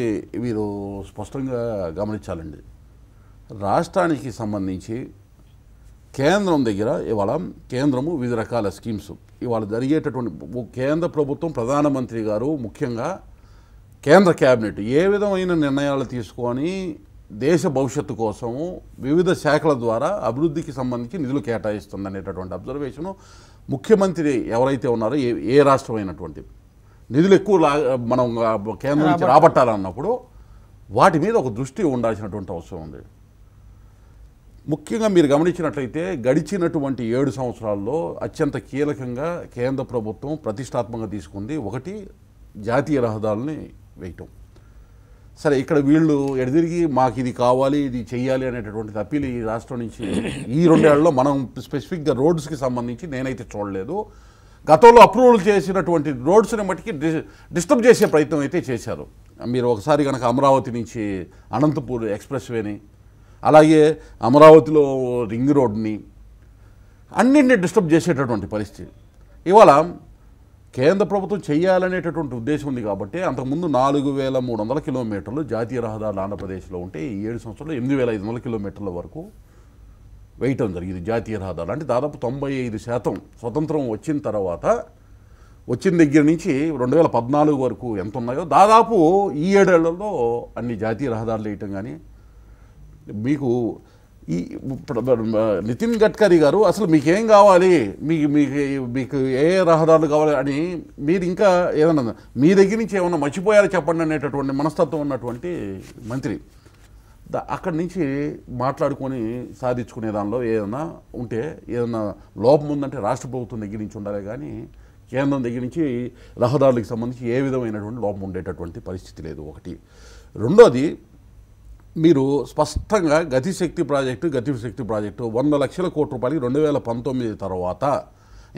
మీరు స్పష్టంగా గమనించాలండి రాష్ట్రానికి సంబంధించి కేంద్రం దగ్గర ఇవాళ కేంద్రము వివిధ రకాల స్కీమ్స్ ఇవాళ జరిగేటటువంటి కేంద్ర ప్రభుత్వం ప్రధానమంత్రి గారు ముఖ్యంగా కేంద్ర క్యాబినెట్ ఏ విధమైన నిర్ణయాలు తీసుకొని దేశ భవిష్యత్తు కోసము వివిధ శాఖల ద్వారా అభివృద్ధికి సంబంధించి నిధులు కేటాయిస్తుంది అనేటటువంటి అబ్జర్వేషను ముఖ్యమంత్రి ఎవరైతే ఉన్నారో ఏ ఏ రాష్ట్రమైనటువంటి నిధులు ఎక్కువ మనం కేంద్రం నుంచి రాబట్టాలన్నప్పుడు వాటి మీద ఒక దృష్టి ఉండాల్సినటువంటి అవసరం ఉంది ముఖ్యంగా మీరు గమనించినట్లయితే గడిచినటువంటి ఏడు సంవత్సరాల్లో అత్యంత కీలకంగా కేంద్ర ప్రభుత్వం ప్రతిష్టాత్మకంగా తీసుకుంది ఒకటి జాతీయ రహదారుల్ని వేయటం సరే ఇక్కడ వీళ్ళు ఎడదిరిగి మాకు ఇది కావాలి ఇది చేయాలి అనేటటువంటి అప్పీలు ఈ రాష్ట్రం నుంచి ఈ రెండేళ్లలో మనం స్పెసిఫిక్గా రోడ్స్కి సంబంధించి నేనైతే చూడలేదు గతంలో అప్రూవల్ చేసినటువంటి రోడ్స్ని మట్టికి డిస్టర్బ్ చేసే ప్రయత్నం అయితే చేశారు మీరు ఒకసారి కనుక అమరావతి నుంచి అనంతపూర్ ఎక్స్ప్రెస్ వేని అలాగే అమరావతిలో రింగ్ రోడ్ని అన్నింటినీ డిస్టర్బ్ చేసేటటువంటి పరిస్థితి ఇవాళ కేంద్ర ప్రభుత్వం చేయాలనేటటువంటి ఉద్దేశం ఉంది కాబట్టి అంతకుముందు నాలుగు వేల మూడు వందల కిలోమీటర్లు జాతీయ రహదారులు ఆంధ్రప్రదేశ్లో ఉంటే ఈ ఏడు సంవత్సరాలు ఎనిమిది వేల ఐదు వందల కిలోమీటర్ల వరకు వేయటం జరిగింది జాతీయ రహదారులు అంటే దాదాపు తొంభై ఐదు శాతం స్వతంత్రం వచ్చిన తర్వాత వచ్చిన దగ్గర నుంచి రెండు వేల పద్నాలుగు వరకు ఎంత ఉన్నాయో దాదాపు ఈ ఏడేళ్లలో అన్ని జాతీయ రహదారులు వేయటం కానీ మీకు ఈ నితిన్ గడ్కరీ గారు అసలు మీకేం కావాలి మీకు మీకు మీకు ఏ రహదారులు కావాలి అని మీరు ఇంకా ఏదన్నా మీ దగ్గర నుంచి ఏమన్నా మర్చిపోయారు చెప్పండి అనేటటువంటి మనస్తత్వం ఉన్నటువంటి మంత్రి అక్కడి నుంచి మాట్లాడుకొని సాధించుకునే దానిలో ఏదన్నా ఉంటే ఏదన్నా లోపం ఉందంటే రాష్ట్ర ప్రభుత్వం దగ్గర నుంచి ఉండాలి కానీ కేంద్రం దగ్గర నుంచి రహదారులకు సంబంధించి ఏ విధమైనటువంటి లోపం ఉండేటటువంటి పరిస్థితి లేదు ఒకటి రెండోది మీరు స్పష్టంగా గతిశక్తి ప్రాజెక్టు గతిశక్తి ప్రాజెక్టు వంద లక్షల కోట్ల రూపాయలకి రెండు వేల పంతొమ్మిది తర్వాత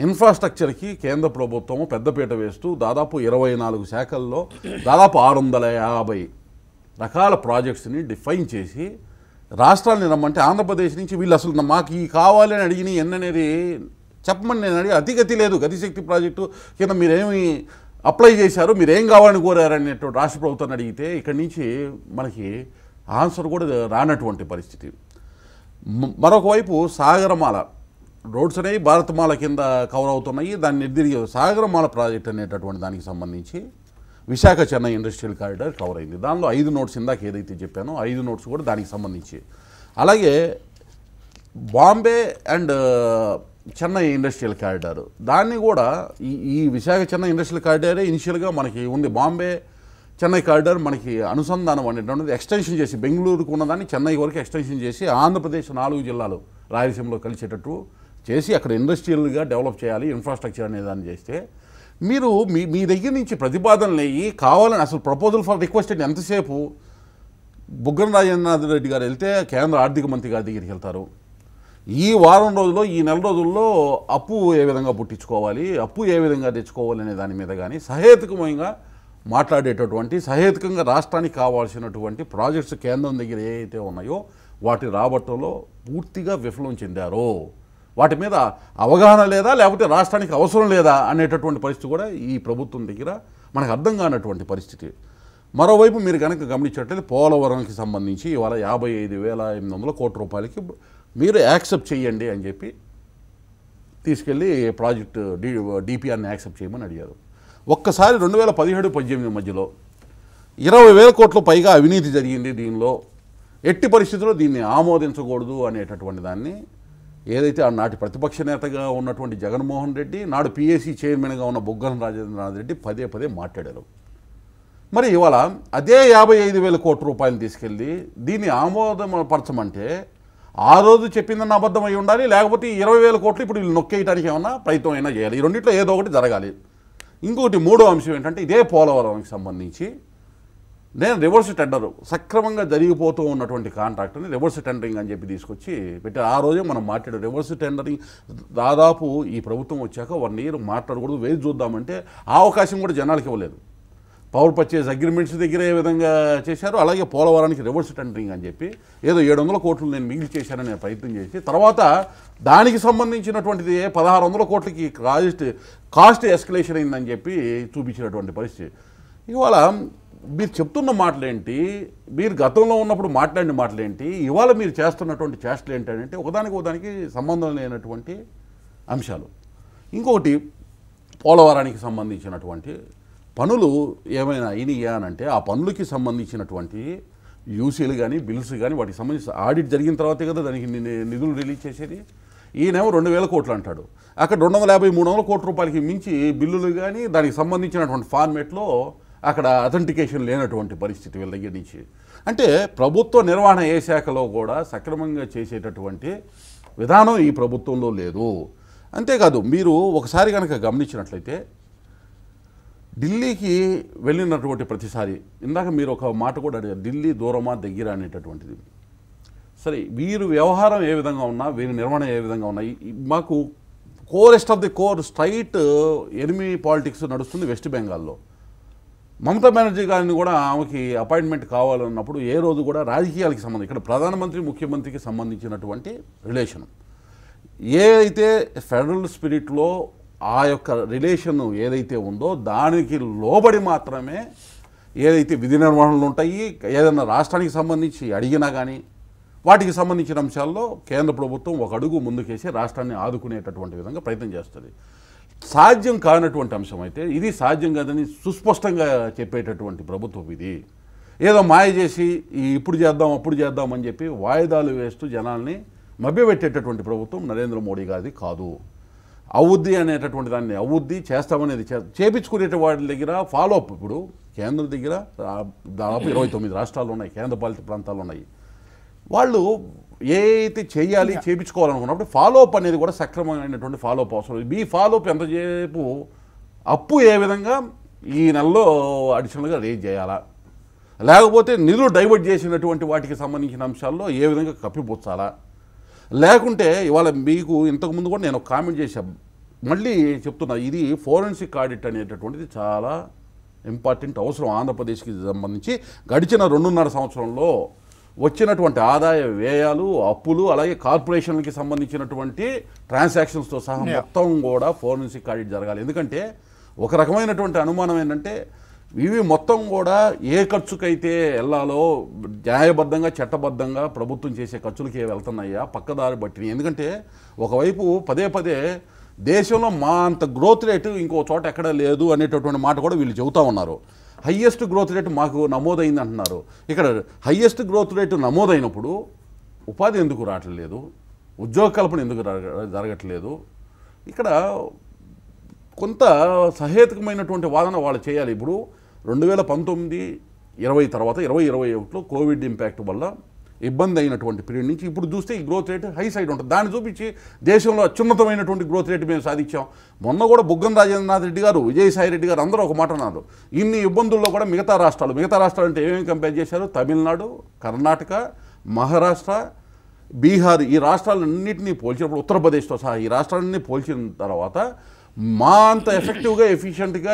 ఇన్ఫ్రాస్ట్రక్చర్కి కేంద్ర ప్రభుత్వం పెద్దపీట వేస్తూ దాదాపు ఇరవై నాలుగు శాఖల్లో దాదాపు ఆరు వందల యాభై రకాల ప్రాజెక్ట్స్ని డిఫైన్ చేసి రాష్ట్రాన్ని రమ్మంటే ఆంధ్రప్రదేశ్ నుంచి వీళ్ళు అసలు మాకు ఈ కావాలని అడిగిన ఎన్ననేది చెప్పమని నేను అడిగి అతి గతి లేదు గతిశక్తి ప్రాజెక్టు కింద మీరేమి అప్లై చేశారు మీరేం కావాలని కోరారు అనేటువంటి రాష్ట్ర ప్రభుత్వాన్ని అడిగితే ఇక్కడి నుంచి మనకి ఆన్సర్ కూడా రానటువంటి పరిస్థితి మరొక వైపు సాగరమాల రోడ్స్ అనేవి భారతమాల కింద కవర్ అవుతున్నాయి దాన్ని నిర్దిరిగే సాగరమాల ప్రాజెక్ట్ అనేటటువంటి దానికి సంబంధించి Visakha Chennai industrial corridor cover అయింది దానిలో ఐదు నోట్స్ ఇందాక ఏదైతే చెప్పానో ఐదు నోట్స్ కూడా దానికి సంబంధించి అలాగే Bombay and Chennai industrial corridor దాన్ని కూడా ఈ ఈ విశాఖ చెన్నై ఇండస్ట్రియల్ కారిడారే ఇనిషియల్గా మనకి ఉంది బాంబే చెన్నై కారిడార్ మనకి అనుసంధానం అనేటువంటిది ఎక్స్టెన్షన్ చేసి బెంగళూరుకు ఉన్నదాన్ని చెన్నై వరకు ఎక్స్టెన్షన్ చేసి ఆంధ్రప్రదేశ్ నాలుగు జిల్లాలు రాయలసీమలో కలిసేటట్టు చేసి అక్కడ ఇండస్ట్రియల్గా డెవలప్ చేయాలి ఇన్ఫ్రాస్ట్రక్చర్ అనే దాన్ని చేస్తే మీరు మీ మీ దగ్గర నుంచి ప్రతిపాదనలు అయ్యి కావాలని అసలు ప్రపోజల్ ఫర్ రిక్వెస్టెడ్ ఎంతసేపు బుగ్గన రాజేంద్రనాథ్ రెడ్డి గారు వెళ్తే కేంద్ర ఆర్థిక మంత్రి గారి దగ్గరికి వెళ్తారు ఈ వారం రోజుల్లో ఈ నెల రోజుల్లో అప్పు ఏ విధంగా పుట్టించుకోవాలి అప్పు ఏ విధంగా తెచ్చుకోవాలి అనే దాని మీద కానీ సహేతుకమంగా మాట్లాడేటటువంటి సహేతుకంగా రాష్ట్రానికి కావాల్సినటువంటి ప్రాజెక్ట్స్ కేంద్రం దగ్గర ఏవైతే ఉన్నాయో వాటి రాబట్టంలో పూర్తిగా విఫలం చెందారు వాటి మీద అవగాహన లేదా లేకపోతే రాష్ట్రానికి అవసరం లేదా అనేటటువంటి పరిస్థితి కూడా ఈ ప్రభుత్వం దగ్గర మనకు అర్థం కానటువంటి పరిస్థితి మరోవైపు మీరు కనుక గమనించినట్లయితే పోలవరంకి సంబంధించి ఇవాళ యాభై ఐదు వేల ఎనిమిది వందల కోట్ల రూపాయలకి మీరు యాక్సెప్ట్ చేయండి అని చెప్పి తీసుకెళ్ళి ప్రాజెక్టు డీ డిపిఆర్ని యాక్సెప్ట్ చేయమని అడిగారు ఒక్కసారి రెండు వేల పదిహేడు పద్దెనిమిది మధ్యలో ఇరవై వేల కోట్ల పైగా అవినీతి జరిగింది దీనిలో ఎట్టి పరిస్థితుల్లో దీన్ని ఆమోదించకూడదు అనేటటువంటి దాన్ని ఏదైతే ఆనాటి ప్రతిపక్ష నేతగా ఉన్నటువంటి జగన్మోహన్ రెడ్డి నాడు పిఏసీ చైర్మన్గా ఉన్న బుగ్గన రాజేంద్రనాథ్ రెడ్డి పదే పదే మాట్లాడారు మరి ఇవాళ అదే యాభై ఐదు వేల కోట్ల రూపాయలు తీసుకెళ్ళి దీన్ని ఆమోదపరచమంటే ఆ రోజు చెప్పిందన్న అబద్ధమై ఉండాలి లేకపోతే ఇరవై వేల కోట్లు ఇప్పుడు వీళ్ళు నొక్కేయడానికి ఏమన్నా ప్రయత్నం అయినా చేయాలి ఈ రెండింటిలో ఏదో ఒకటి జరగాలి ఇంకోటి మూడో అంశం ఏంటంటే ఇదే పోలవరంకి సంబంధించి నేను రివర్స్ టెండర్ సక్రమంగా జరిగిపోతూ ఉన్నటువంటి కాంట్రాక్ట్ని రివర్స్ టెండరింగ్ అని చెప్పి తీసుకొచ్చి పెట్టి ఆ రోజే మనం మాట్లాడు రివర్స్ టెండరింగ్ దాదాపు ఈ ప్రభుత్వం వచ్చాక వన్ ఇయర్ మాట్లాడకూడదు వేసి చూద్దామంటే ఆ అవకాశం కూడా జనాలకి ఇవ్వలేదు పవర్ పర్చేజ్ అగ్రిమెంట్స్ దగ్గర ఏ విధంగా చేశారు అలాగే పోలవరానికి రివర్స్ టెండరింగ్ అని చెప్పి ఏదో ఏడు వందల కోట్లు నేను మిగిలి చేశానని ప్రయత్నం చేసి తర్వాత దానికి సంబంధించినటువంటిది పదహారు వందల కోట్లకి కాస్ట్ కాస్ట్ ఎస్కలేషన్ అయిందని చెప్పి చూపించినటువంటి పరిస్థితి ఇవాళ మీరు చెప్తున్న మాటలేంటి మీరు గతంలో ఉన్నప్పుడు మాట్లాడిన మాటలేంటి ఇవాళ మీరు చేస్తున్నటువంటి చేష్టలు ఏంటంటే ఒకదానికి ఒకదానికి సంబంధం లేనటువంటి అంశాలు ఇంకొకటి పోలవరానికి సంబంధించినటువంటి పనులు ఏమైనా అయినాయా అని అంటే ఆ పనులకి సంబంధించినటువంటి యూసీలు కానీ బిల్స్ కానీ వాటికి సంబంధించి ఆడిట్ జరిగిన తర్వాతే కదా దానికి నిధులు రిలీజ్ చేసేది ఈయనేమో రెండు వేల కోట్లు అంటాడు అక్కడ రెండు వందల యాభై మూడు వందల కోట్ల రూపాయలకి మించి బిల్లులు కానీ దానికి సంబంధించినటువంటి ఫార్మేట్లో అక్కడ అథెంటికేషన్ లేనటువంటి పరిస్థితి వీళ్ళ దగ్గర నుంచి అంటే ప్రభుత్వ నిర్వహణ ఏ శాఖలో కూడా సక్రమంగా చేసేటటువంటి విధానం ఈ ప్రభుత్వంలో లేదు అంతేకాదు మీరు ఒకసారి కనుక గమనించినట్లయితే ఢిల్లీకి వెళ్ళినటువంటి ప్రతిసారి ఇందాక మీరు ఒక మాట కూడా అడిగారు ఢిల్లీ దూరమా దగ్గర అనేటటువంటిది సరే వీరు వ్యవహారం ఏ విధంగా ఉన్నా వీరి నిర్వహణ ఏ విధంగా ఉన్నా మాకు కోరెస్ట్ of the core straight enemy politics నడుస్తుంది వెస్ట్ బెంగాల్లో మమతా బెనర్జీ గారిని కూడా ఆమెకి అపాయింట్మెంట్ కావాలన్నప్పుడు ఏ రోజు కూడా రాజకీయాలకి సంబంధించి ఇక్కడ ప్రధానమంత్రి ముఖ్యమంత్రికి సంబంధించినటువంటి రిలేషన్ ఏ అయితే ఫెడరల్ స్పిరిట్లో ఆ యొక్క రిలేషన్ ఏదైతే ఉందో దానికి లోబడి మాత్రమే ఏదైతే విధి నిర్వహణలు ఉంటాయి ఏదైనా రాష్ట్రానికి సంబంధించి అడిగినా కానీ వాటికి సంబంధించిన అంశాల్లో కేంద్ర ప్రభుత్వం ఒక అడుగు ముందుకేసి రాష్ట్రాన్ని ఆదుకునేటటువంటి విధంగా ప్రయత్నం చేస్తుంది సాధ్యం కానటువంటి అంశం అయితే ఇది సాధ్యం కాదని సుస్పష్టంగా చెప్పేటటువంటి ప్రభుత్వం ఇది ఏదో మాయ చేసి ఇప్పుడు చేద్దాం అప్పుడు చేద్దామని చెప్పి వాయిదాలు వేస్తూ జనాల్ని మభ్యపెట్టేటటువంటి ప్రభుత్వం నరేంద్ర మోడీ గారిది కాదు అవుద్ది అనేటటువంటి దాన్ని అవుద్ది చేస్తామనేది చేపించుకునే వాడి దగ్గర ఫాలో అప్ ఇప్పుడు కేంద్రం దగ్గర దాదాపు ఇరవై తొమ్మిది రాష్ట్రాలు ఉన్నాయి కేంద్ర ప్రాంతాలు ఉన్నాయి వాళ్ళు ఏ అయితే చేయాలి చేయించుకోవాలనుకున్నప్పుడు ఫాలో అప్ అనేది కూడా సక్రమమైనటువంటి ఫాలో అప్ అవసరం మీ ఫాలో అప్ ఎంతసేపు అప్పు ఏ విధంగా ఈ నెలలో అడిషనల్గా రేజ్ చేయాలా లేకపోతే నిధులు డైవర్ట్ చేసినటువంటి వాటికి సంబంధించిన అంశాల్లో ఏ విధంగా కప్పిపుచ్చాలా లేకుంటే ఇవాళ మీకు ఇంతకుముందు కూడా నేను కామెంట్ చేశాను మళ్ళీ చెప్తున్నా ఇది ఫోరెన్సిక్ ఆడిట్ అనేటటువంటిది చాలా ఇంపార్టెంట్ అవసరం ఆంధ్రప్రదేశ్కి సంబంధించి గడిచిన రెండున్నర సంవత్సరంలో వచ్చినటువంటి ఆదాయ వ్యయాలు అప్పులు అలాగే కార్పొరేషన్లకి సంబంధించినటువంటి ట్రాన్సాక్షన్స్తో సహా మొత్తం కూడా ఫోరెన్సిక్ ఆడిట్ జరగాలి ఎందుకంటే ఒక రకమైనటువంటి అనుమానం ఏంటంటే ఇవి మొత్తం కూడా ఏ ఖర్చుకైతే వెళ్ళాలో న్యాయబద్ధంగా చట్టబద్ధంగా ప్రభుత్వం చేసే ఖర్చులకి వెళ్తున్నాయా పక్కదారి బట్టి ఎందుకంటే ఒకవైపు పదే పదే దేశంలో మా అంత గ్రోత్ రేటు ఇంకో చోట ఎక్కడ లేదు అనేటటువంటి మాట కూడా వీళ్ళు చెబుతూ ఉన్నారు హయ్యెస్ట్ గ్రోత్ రేటు మాకు నమోదైంది అంటున్నారు ఇక్కడ హయ్యెస్ట్ గ్రోత్ రేటు నమోదైనప్పుడు ఉపాధి ఎందుకు రావట్లేదు ఉద్యోగ కల్పన ఎందుకు జరగట్లేదు ఇక్కడ కొంత సహేతుకమైనటువంటి వాదన వాళ్ళు చేయాలి ఇప్పుడు రెండు వేల పంతొమ్మిది ఇరవై తర్వాత ఇరవై ఇరవై ఒకటిలో కోవిడ్ ఇంపాక్ట్ వల్ల ఇబ్బంది అయినటువంటి పీరియడ్ నుంచి ఇప్పుడు చూస్తే ఈ గ్రోత్ రేట్ హై సైడ్ ఉంటుంది దాన్ని చూపించి దేశంలో అత్యున్నతమైనటువంటి గ్రోత్ రేట్ మేము సాధించాం మొన్న కూడా బుగ్గన రాజేంద్రనాథ్ రెడ్డి గారు విజయసాయి రెడ్డి గారు అందరూ ఒక మాట అన్నారు ఇన్ని ఇబ్బందుల్లో కూడా మిగతా రాష్ట్రాలు మిగతా రాష్ట్రాలు అంటే ఏమేమి కంపేర్ చేశారు తమిళనాడు కర్ణాటక మహారాష్ట్ర బీహార్ ఈ రాష్ట్రాలన్నింటినీ పోల్చినప్పుడు ఉత్తరప్రదేశ్తో సహా ఈ రాష్ట్రాలన్నీ పోల్చిన తర్వాత మా అంత ఎఫెక్టివ్గా ఎఫిషియెంట్గా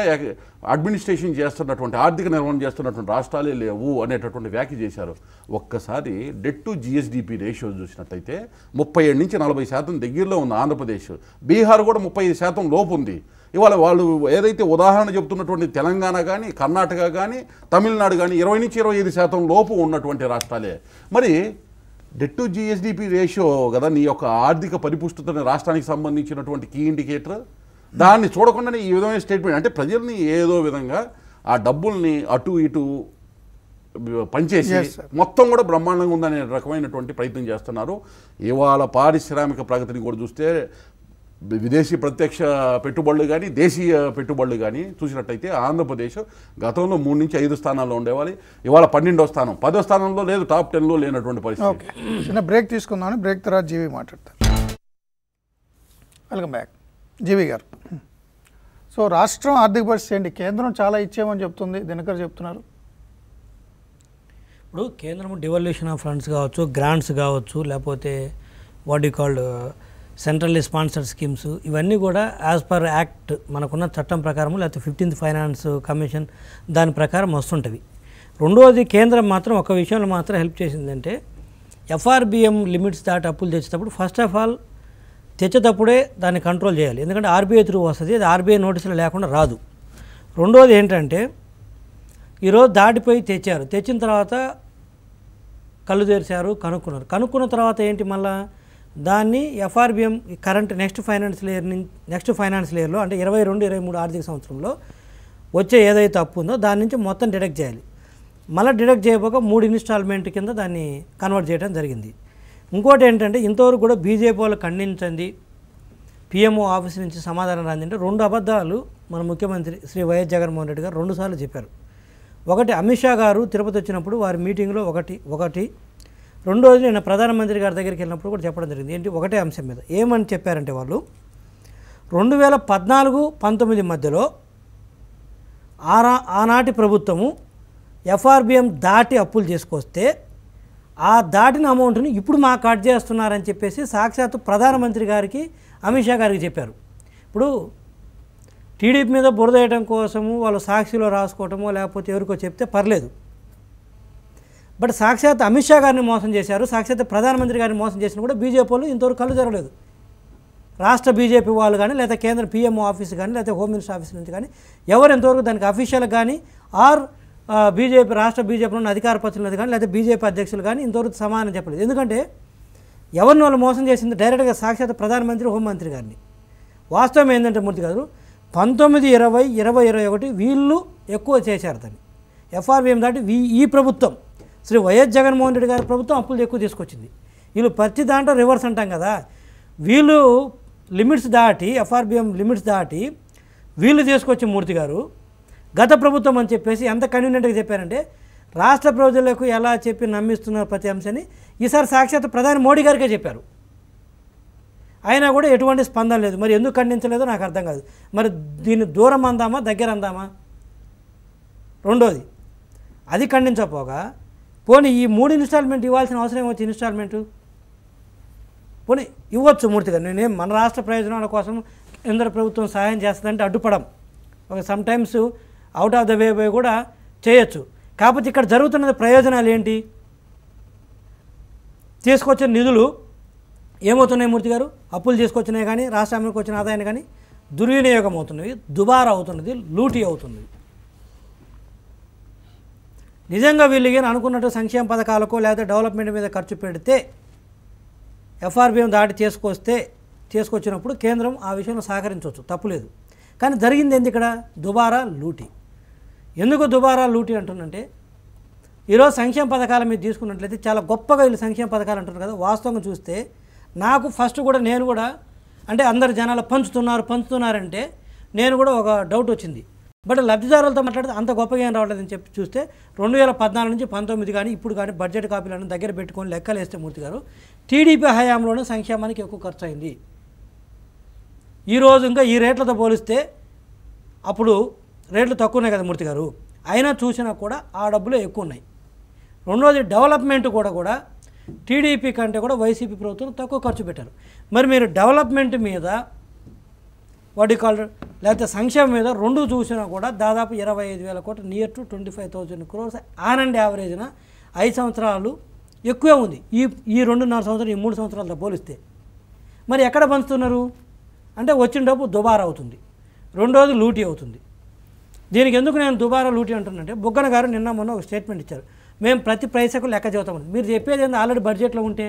అడ్మినిస్ట్రేషన్ చేస్తున్నటువంటి ఆర్థిక నిర్వహణ చేస్తున్నటువంటి రాష్ట్రాలే లేవు అనేటటువంటి వ్యాఖ్య చేశారు ఒక్కసారి డెట్ టు జిఎస్డిపి రేషియో చూసినట్టయితే ముప్పై ఏడు నుంచి నలభై శాతం దగ్గరలో ఉంది ఆంధ్రప్రదేశ్ బీహార్ కూడా ముప్పై ఐదు శాతం లోపు ఉంది ఇవాళ వాళ్ళు ఏదైతే ఉదాహరణ చెబుతున్నటువంటి తెలంగాణ కానీ కర్ణాటక కానీ తమిళనాడు కానీ ఇరవై నుంచి ఇరవై ఐదు శాతం లోపు ఉన్నటువంటి రాష్ట్రాలే మరి డెట్ టు జిఎస్డిపి రేషియో కదా నీ యొక్క ఆర్థిక పరిపుష్టతని రాష్ట్రానికి సంబంధించినటువంటి కీ ఇండికేటర్ దాన్ని చూడకుండానే ఈ విధమైన స్టేట్మెంట్ అంటే ప్రజల్ని ఏదో విధంగా ఆ డబ్బుల్ని అటు ఇటు పనిచేసి మొత్తం కూడా బ్రహ్మాండంగా ఉందనే రకమైనటువంటి ప్రయత్నం చేస్తున్నారు ఇవాళ పారిశ్రామిక ప్రగతిని కూడా చూస్తే విదేశీ ప్రత్యక్ష పెట్టుబడులు కానీ దేశీయ పెట్టుబడులు కానీ చూసినట్టయితే ఆంధ్రప్రదేశ్ గతంలో మూడు నుంచి ఐదు స్థానాల్లో ఉండేవాలి ఇవాళ పన్నెండో స్థానం పదో స్థానంలో లేదు టాప్ టెన్లో లేనటువంటి పరిస్థితి బ్రేక్ తీసుకుందామని బ్రేక్ తర్వాత జీవి మాట్లాడతారు వెల్కమ్ బ్యాక్ జీవి గారు సో రాష్ట్రం ఆర్థిక పరిస్థితి ఏంటి కేంద్రం చాలా ఇచ్చేమని చెప్తుంది దినకర్ చెప్తున్నారు ఇప్పుడు కేంద్రం డివల్యూషన్ ఆఫ్ ఫండ్స్ కావచ్చు గ్రాంట్స్ కావచ్చు లేకపోతే what you called central sponsor schemes ఇవన్నీ కూడా యాజ్ పర్ యాక్ట్ మనకున్న చట్టం ప్రకారం లేకపోతే ఫిఫ్టీన్త్ ఫైనాన్స్ కమిషన్ దాని ప్రకారం వస్తుంటుంది రెండవది కేంద్రం మాత్రం ఒక విషయంలో మాత్రం హెల్ప్ చేసిందంటే ఎఫ్ఆర్బిఎం లిమిట్స్ దాటి అప్పులు తెచ్చేటప్పుడు ఫస్ట్ ఆఫ్ ఆల్ తెచ్చేటప్పుడే దాన్ని కంట్రోల్ చేయాలి ఎందుకంటే ఆర్బీఐ త్రూ వస్తుంది అది ఆర్బీఐ నోటీసులు లేకుండా రాదు రెండోది ఏంటంటే ఈరోజు దాటిపోయి తెచ్చారు తెచ్చిన తర్వాత కళ్ళు తెరిచారు కనుక్కున్నారు కనుక్కున్న తర్వాత ఏంటి మళ్ళా దాన్ని FRBM current next finance layer next finance లేయర్లో అంటే ఇరవై రెండు ఇరవై మూడు ఆర్థిక సంవత్సరంలో వచ్చే ఏదైతే అప్పు ఉందో దాని నుంచి మొత్తం డిడక్ట్ చేయాలి మళ్ళీ డిడక్ట్ చేయబోక మూడు ఇన్స్టాల్మెంట్ కింద దాన్ని కన్వర్ట్ చేయడం జరిగింది ఇంకోటి ఏంటంటే ఇంతవరకు కూడా బీజేపీ వాళ్ళు ఖండించండి పిఎంఓ ఆఫీస్ నుంచి సమాధానం రాదంటే రెండు అబద్ధాలు మన ముఖ్యమంత్రి శ్రీ వైఎస్ జగన్మోహన్ రెడ్డి గారు రెండుసార్లు చెప్పారు ఒకటి అమిత్ షా గారు తిరుపతి వచ్చినప్పుడు వారి మీటింగ్లో ఒకటి ఒకటి రెండోది నేను ప్రధానమంత్రి గారి దగ్గరికి వెళ్ళినప్పుడు కూడా చెప్పడం జరిగింది ఏంటి ఒకటే అంశం మీద ఏమని చెప్పారంటే వాళ్ళు రెండు వేల పద్నాలుగు పంతొమ్మిది మధ్యలో ఆరా ఆనాటి ప్రభుత్వము ఎఫ్ఆర్బిఎం దాటి అప్పులు చేసుకొస్తే ఆ దాటిన అమౌంట్ని ఇప్పుడు మా కట్ చేస్తున్నారని చెప్పేసి సాక్షాత్తు ప్రధానమంత్రి గారికి అమిత్ షా గారికి చెప్పారు ఇప్పుడు టీడీపీ మీద బురద వేయడం కోసము వాళ్ళు సాక్షిలో రాసుకోవటము లేకపోతే ఎవరికో చెప్తే పర్లేదు బట్ సాక్షాత్ అమిత్ షా గారిని మోసం చేశారు సాక్షాత్ ప్రధానమంత్రి గారిని మోసం చేసిన కూడా బీజేపీ వాళ్ళు ఇంతవరకు కళ్ళు జరగలేదు రాష్ట్ర బీజేపీ వాళ్ళు కానీ లేదా కేంద్ర పీఎంఓ ఆఫీస్ కానీ లేదా హోమ్ మినిస్టర్ ఆఫీస్ నుంచి కానీ ఎవరు ఇంతవరకు దానికి అఫీషియల్ కానీ ఆర్ బీజేపీ రాష్ట్ర బీజేపీలో ఉన్న అధికార ప్రతినిధులు కానీ లేదా బీజేపీ అధ్యక్షులు కానీ ఇంతవరకు సమానం చెప్పలేదు ఎందుకంటే ఎవరిని వాళ్ళు మోసం చేసింది డైరెక్ట్గా సాక్షాత్ ప్రధానమంత్రి హోంమంత్రి గారిని వాస్తవం ఏంటంటే మూర్తి గారు పంతొమ్మిది ఇరవై ఇరవై ఇరవై ఒకటి వీళ్ళు ఎక్కువ చేశారు దాన్ని ఎఫ్ఆర్బిఎం దాటి వీ ఈ ప్రభుత్వం శ్రీ వైఎస్ జగన్మోహన్ రెడ్డి గారి ప్రభుత్వం అప్పులు ఎక్కువ తీసుకొచ్చింది వీళ్ళు ప్రతి దాంట్లో రివర్స్ అంటాం కదా వీళ్ళు లిమిట్స్ దాటి ఎఫ్ఆర్బిఎం లిమిట్స్ దాటి వీళ్ళు తీసుకొచ్చి మూర్తి గారు గత ప్రభుత్వం అని చెప్పేసి ఎంత కన్వీనియంట్గా చెప్పారంటే రాష్ట్ర ప్రజలకు ఎలా చెప్పి నమ్మిస్తున్నారు ప్రతి అంశాన్ని ఈసారి సాక్షాత్ ప్రధాని మోడీ గారికే చెప్పారు అయినా కూడా ఎటువంటి స్పందన లేదు మరి ఎందుకు ఖండించలేదో నాకు అర్థం కాదు మరి దీన్ని దూరం అందామా దగ్గర అందామా రెండోది అది ఖండించపోగా పోనీ ఈ మూడు ఇన్స్టాల్మెంట్ ఇవ్వాల్సిన అవసరం ఏమొచ్చి ఇన్స్టాల్మెంట్ పోనీ ఇవ్వచ్చు మూర్తిగా నేనేం మన రాష్ట్ర ప్రయోజనాల కోసం కేంద్ర ప్రభుత్వం సహాయం చేస్తుందంటే అడ్డుపడం ఒక sometimes out of the way పోయి కూడా చేయొచ్చు కాకపోతే ఇక్కడ జరుగుతున్న ప్రయోజనాలు ఏంటి తీసుకొచ్చిన నిధులు ఏమవుతున్నాయి మూర్తి గారు అప్పులు తీసుకొచ్చినాయి కానీ రాష్ట్రానికి వచ్చిన ఆదాయాన్ని కానీ దుర్వినియోగం అవుతున్నవి దుబారా అవుతున్నది లూటీ అవుతున్నది నిజంగా వీళ్ళకి అనుకున్నట్టు సంక్షేమ పథకాలకు లేదా డెవలప్మెంట్ మీద ఖర్చు పెడితే ఎఫ్ఆర్బిఎం దాటి తీసుకొస్తే తీసుకొచ్చినప్పుడు కేంద్రం ఆ విషయంలో సహకరించవచ్చు తప్పులేదు కానీ జరిగింది ఎందుకు ఇక్కడ దుబారా లూటీ ఎందుకు దుబారా లూటీ అంటున్నంటే ఈరోజు సంక్షేమ పథకాలు మీరు తీసుకున్నట్లయితే చాలా గొప్పగా వీళ్ళు సంక్షేమ పథకాలు అంటున్నారు కదా వాస్తవంగా చూస్తే నాకు ఫస్ట్ కూడా నేను కూడా అంటే అందరు జనాలు పంచుతున్నారు పంచుతున్నారంటే నేను కూడా ఒక డౌట్ వచ్చింది బట్ లబ్ధిదారులతో మాట్లాడితే అంత గొప్పగా ఏం రావట్లేదని చెప్పి చూస్తే రెండు వేల పద్నాలుగు నుంచి పంతొమ్మిది కానీ ఇప్పుడు కానీ బడ్జెట్ కాపీలను దగ్గర పెట్టుకొని వేస్తే మూర్తి గారు టీడీపీ హయాంలోనే సంక్షేమానికి ఎక్కువ ఖర్చు అయింది ఈరోజు ఇంకా ఈ రేట్లతో పోలిస్తే అప్పుడు రేట్లు తక్కువనే కదా మూర్తి గారు అయినా చూసినా కూడా ఆ డబ్బులు ఎక్కువ ఉన్నాయి రెండోది డెవలప్మెంట్ కూడా కూడా టీడీపీ కంటే కూడా వైసీపీ ప్రభుత్వం తక్కువ ఖర్చు పెట్టారు మరి మీరు డెవలప్మెంట్ మీద వాటి కాల్ లేకపోతే సంక్షేమం మీద రెండు చూసినా కూడా దాదాపు ఇరవై ఐదు వేల కోట్ల near to twenty five thousand crores on and యావరేజ్న ఐదు సంవత్సరాలు ఎక్కువే ఉంది ఈ ఈ రెండు నాలుగు సంవత్సరాలు ఈ మూడు సంవత్సరాలతో పోలిస్తే మరి ఎక్కడ పంచుతున్నారు అంటే వచ్చిన డబ్బు దుబారా అవుతుంది రెండోది లూటీ అవుతుంది దీనికి ఎందుకు నేను దుబారా లూటి అంటున్నానంటే బుగ్గన గారు నిన్న మొన్న ఒక స్టేట్మెంట్ ఇచ్చారు మేము ప్రతి పైసకు లెక్క చెబుతామని మీరు చెప్పేది ఏంది ఆల్రెడీ బడ్జెట్లో ఉంటే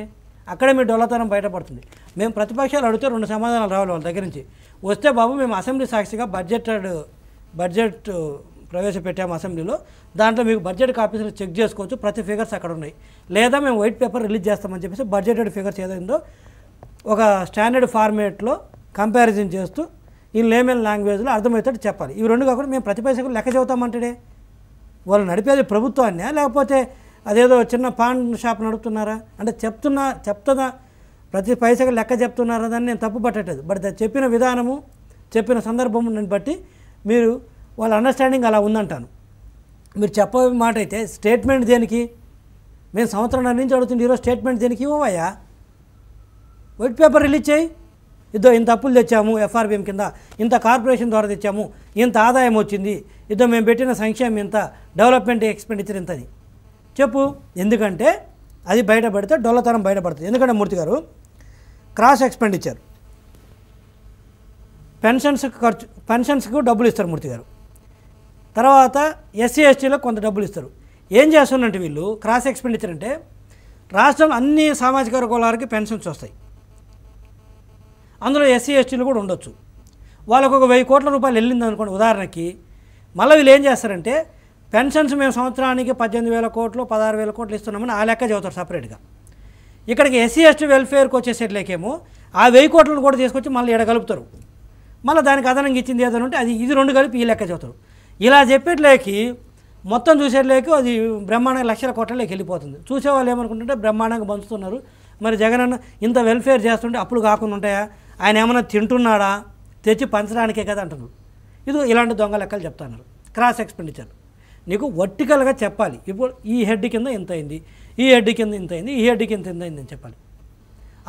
అక్కడే మీ డొల్లతనం బయటపడుతుంది మేము ప్రతిపక్షాలు అడిగితే రెండు సమాధానాలు రావాలి వాళ్ళ దగ్గర నుంచి వస్తే బాబు మేము అసెంబ్లీ సాక్షిగా బడ్జెట్ బడ్జెట్ ప్రవేశపెట్టాము అసెంబ్లీలో దాంట్లో మీకు బడ్జెట్ కాపీస్లో చెక్ చేసుకోవచ్చు ప్రతి ఫిగర్స్ అక్కడ ఉన్నాయి లేదా మేము వైట్ పేపర్ రిలీజ్ చేస్తామని చెప్పేసి బడ్జెటెడ్ ఫిగర్స్ ఏదైందో ఒక స్టాండర్డ్ ఫార్మేట్లో కంపారిజన్ చేస్తూ ఈ లేమెన్ లాంగ్వేజ్లో అర్థమవుతాడు చెప్పాలి ఇవి రెండు కాకుండా మేము ప్రతిపేసకులు లెక్క చెబుతామంటాడే వాళ్ళు నడిపేది ప్రభుత్వాన్నే లేకపోతే అదేదో చిన్న పాన్ షాప్ నడుపుతున్నారా అంటే చెప్తున్నా చెప్తున్నా ప్రతి పైసకు లెక్క చెప్తున్నారా దాన్ని నేను తప్పు పట్టట్లేదు బట్ చెప్పిన విధానము చెప్పిన సందర్భం బట్టి మీరు వాళ్ళ అండర్స్టాండింగ్ అలా ఉందంటాను మీరు చెప్పే మాట అయితే స్టేట్మెంట్ దేనికి మేము సంవత్సరం నుంచి అడుగుతుంది ఈరోజు స్టేట్మెంట్ దేనికి ఇవ్వవయ్యా వైట్ పేపర్ రిలీజ్ చేయి ఇదో ఇంత అప్పులు తెచ్చాము ఎఫ్ఆర్బిఎం కింద ఇంత కార్పొరేషన్ ద్వారా తెచ్చాము ఇంత ఆదాయం వచ్చింది ఇదో మేము పెట్టిన సంక్షేమం ఇంత డెవలప్మెంట్ ఎక్స్పెండిచర్ ఇంతని చెప్పు ఎందుకంటే అది బయటపడితే డొల్లతనం బయటపడుతుంది ఎందుకంటే మూర్తి గారు క్రాస్ ఎక్స్పెండిచర్ పెన్షన్స్ ఖర్చు పెన్షన్స్కు డబ్బులు ఇస్తారు మూర్తి గారు తర్వాత ఎస్సీ ఎస్టీలో కొంత డబ్బులు ఇస్తారు ఏం చేస్తున్నట్టు వీళ్ళు క్రాస్ ఎక్స్పెండిచర్ అంటే రాష్ట్రంలో అన్ని సామాజిక వర్గాలకి పెన్షన్స్ వస్తాయి అందులో ఎస్సీ ఎస్టీలు కూడా ఉండొచ్చు వాళ్ళకు ఒక వెయ్యి కోట్ల రూపాయలు వెళ్ళింది అనుకోండి ఉదాహరణకి మళ్ళీ వీళ్ళు ఏం చేస్తారంటే పెన్షన్స్ మేము సంవత్సరానికి పద్దెనిమిది వేల కోట్లు పదహారు వేల కోట్లు ఇస్తున్నామని ఆ లెక్క చదువుతారు సపరేట్గా ఇక్కడికి ఎస్సీ ఎస్టీ వెల్ఫేర్కి వచ్చేసేట్లేకేమో ఆ వెయ్యి కోట్లను కూడా తీసుకొచ్చి మళ్ళీ ఎడగలుపుతారు మళ్ళీ దానికి అదనంగా ఇచ్చింది ఏదైనా ఉంటే అది ఇది రెండు కలిపి ఈ లెక్క చదువుతారు ఇలా చెప్పేట్లేకి మొత్తం చూసేట్లేకి అది బ్రహ్మాండంగా లక్షల కోట్లలోకి వెళ్ళిపోతుంది చూసేవాళ్ళు ఏమనుకుంటుంటే బ్రహ్మాండంగా పంచుతున్నారు మరి జగన్ ఇంత వెల్ఫేర్ చేస్తుంటే అప్పులు కాకుండా ఉంటాయా ఆయన ఏమైనా తింటున్నాడా తెచ్చి పంచడానికే కదా అంటారు ఇది ఇలాంటి దొంగ లెక్కలు చెప్తున్నారు క్రాస్ ఎక్స్పెండిచర్ నీకు వర్టికల్గా చెప్పాలి ఇప్పుడు ఈ హెడ్ కింద ఎంత అయింది ఈ హెడ్ కింద ఇంత అయింది ఈ హెడ్ కింద ఎంత అయింది అని చెప్పాలి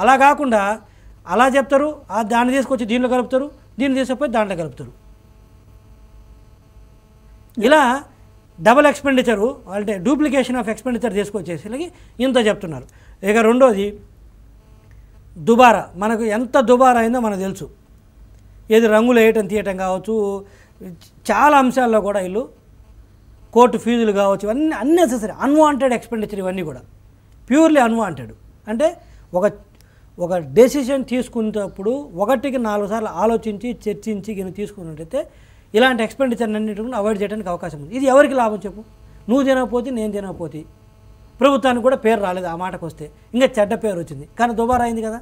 అలా కాకుండా అలా చెప్తారు ఆ దాన్ని తీసుకొచ్చి దీనిలో కలుపుతారు దీన్ని తీసుకుపోయి దాంట్లో కలుపుతారు ఇలా డబల్ ఎక్స్పెండిచరు అంటే డూప్లికేషన్ ఆఫ్ ఎక్స్పెండిచర్ తీసుకొచ్చేసి ఇంత చెప్తున్నారు ఇక రెండోది దుబారా మనకు ఎంత దుబారా అయిందో మనకు తెలుసు ఏది రంగులు వేయటం తీయటం కావచ్చు చాలా అంశాల్లో కూడా వీళ్ళు కోర్టు ఫీజులు కావచ్చు ఇవన్నీ అన్నెసెసరీ అన్వాంటెడ్ ఎక్స్పెండిచర్ ఇవన్నీ కూడా ప్యూర్లీ అన్వాంటెడ్ అంటే ఒక ఒక డెసిషన్ తీసుకునేటప్పుడు ఒకటికి నాలుగు సార్లు ఆలోచించి చర్చించి గిని తీసుకున్నట్టయితే ఇలాంటి ఎక్స్పెండిచర్ అన్నింటిని అవాయిడ్ చేయడానికి అవకాశం ఉంది ఇది ఎవరికి లాభం చెప్పు నువ్వు తినకపోతే నేను తినకపోతే ప్రభుత్వానికి కూడా పేరు రాలేదు ఆ మాటకు వస్తే ఇంకా చెడ్డ పేరు వచ్చింది కానీ దుబారా అయింది కదా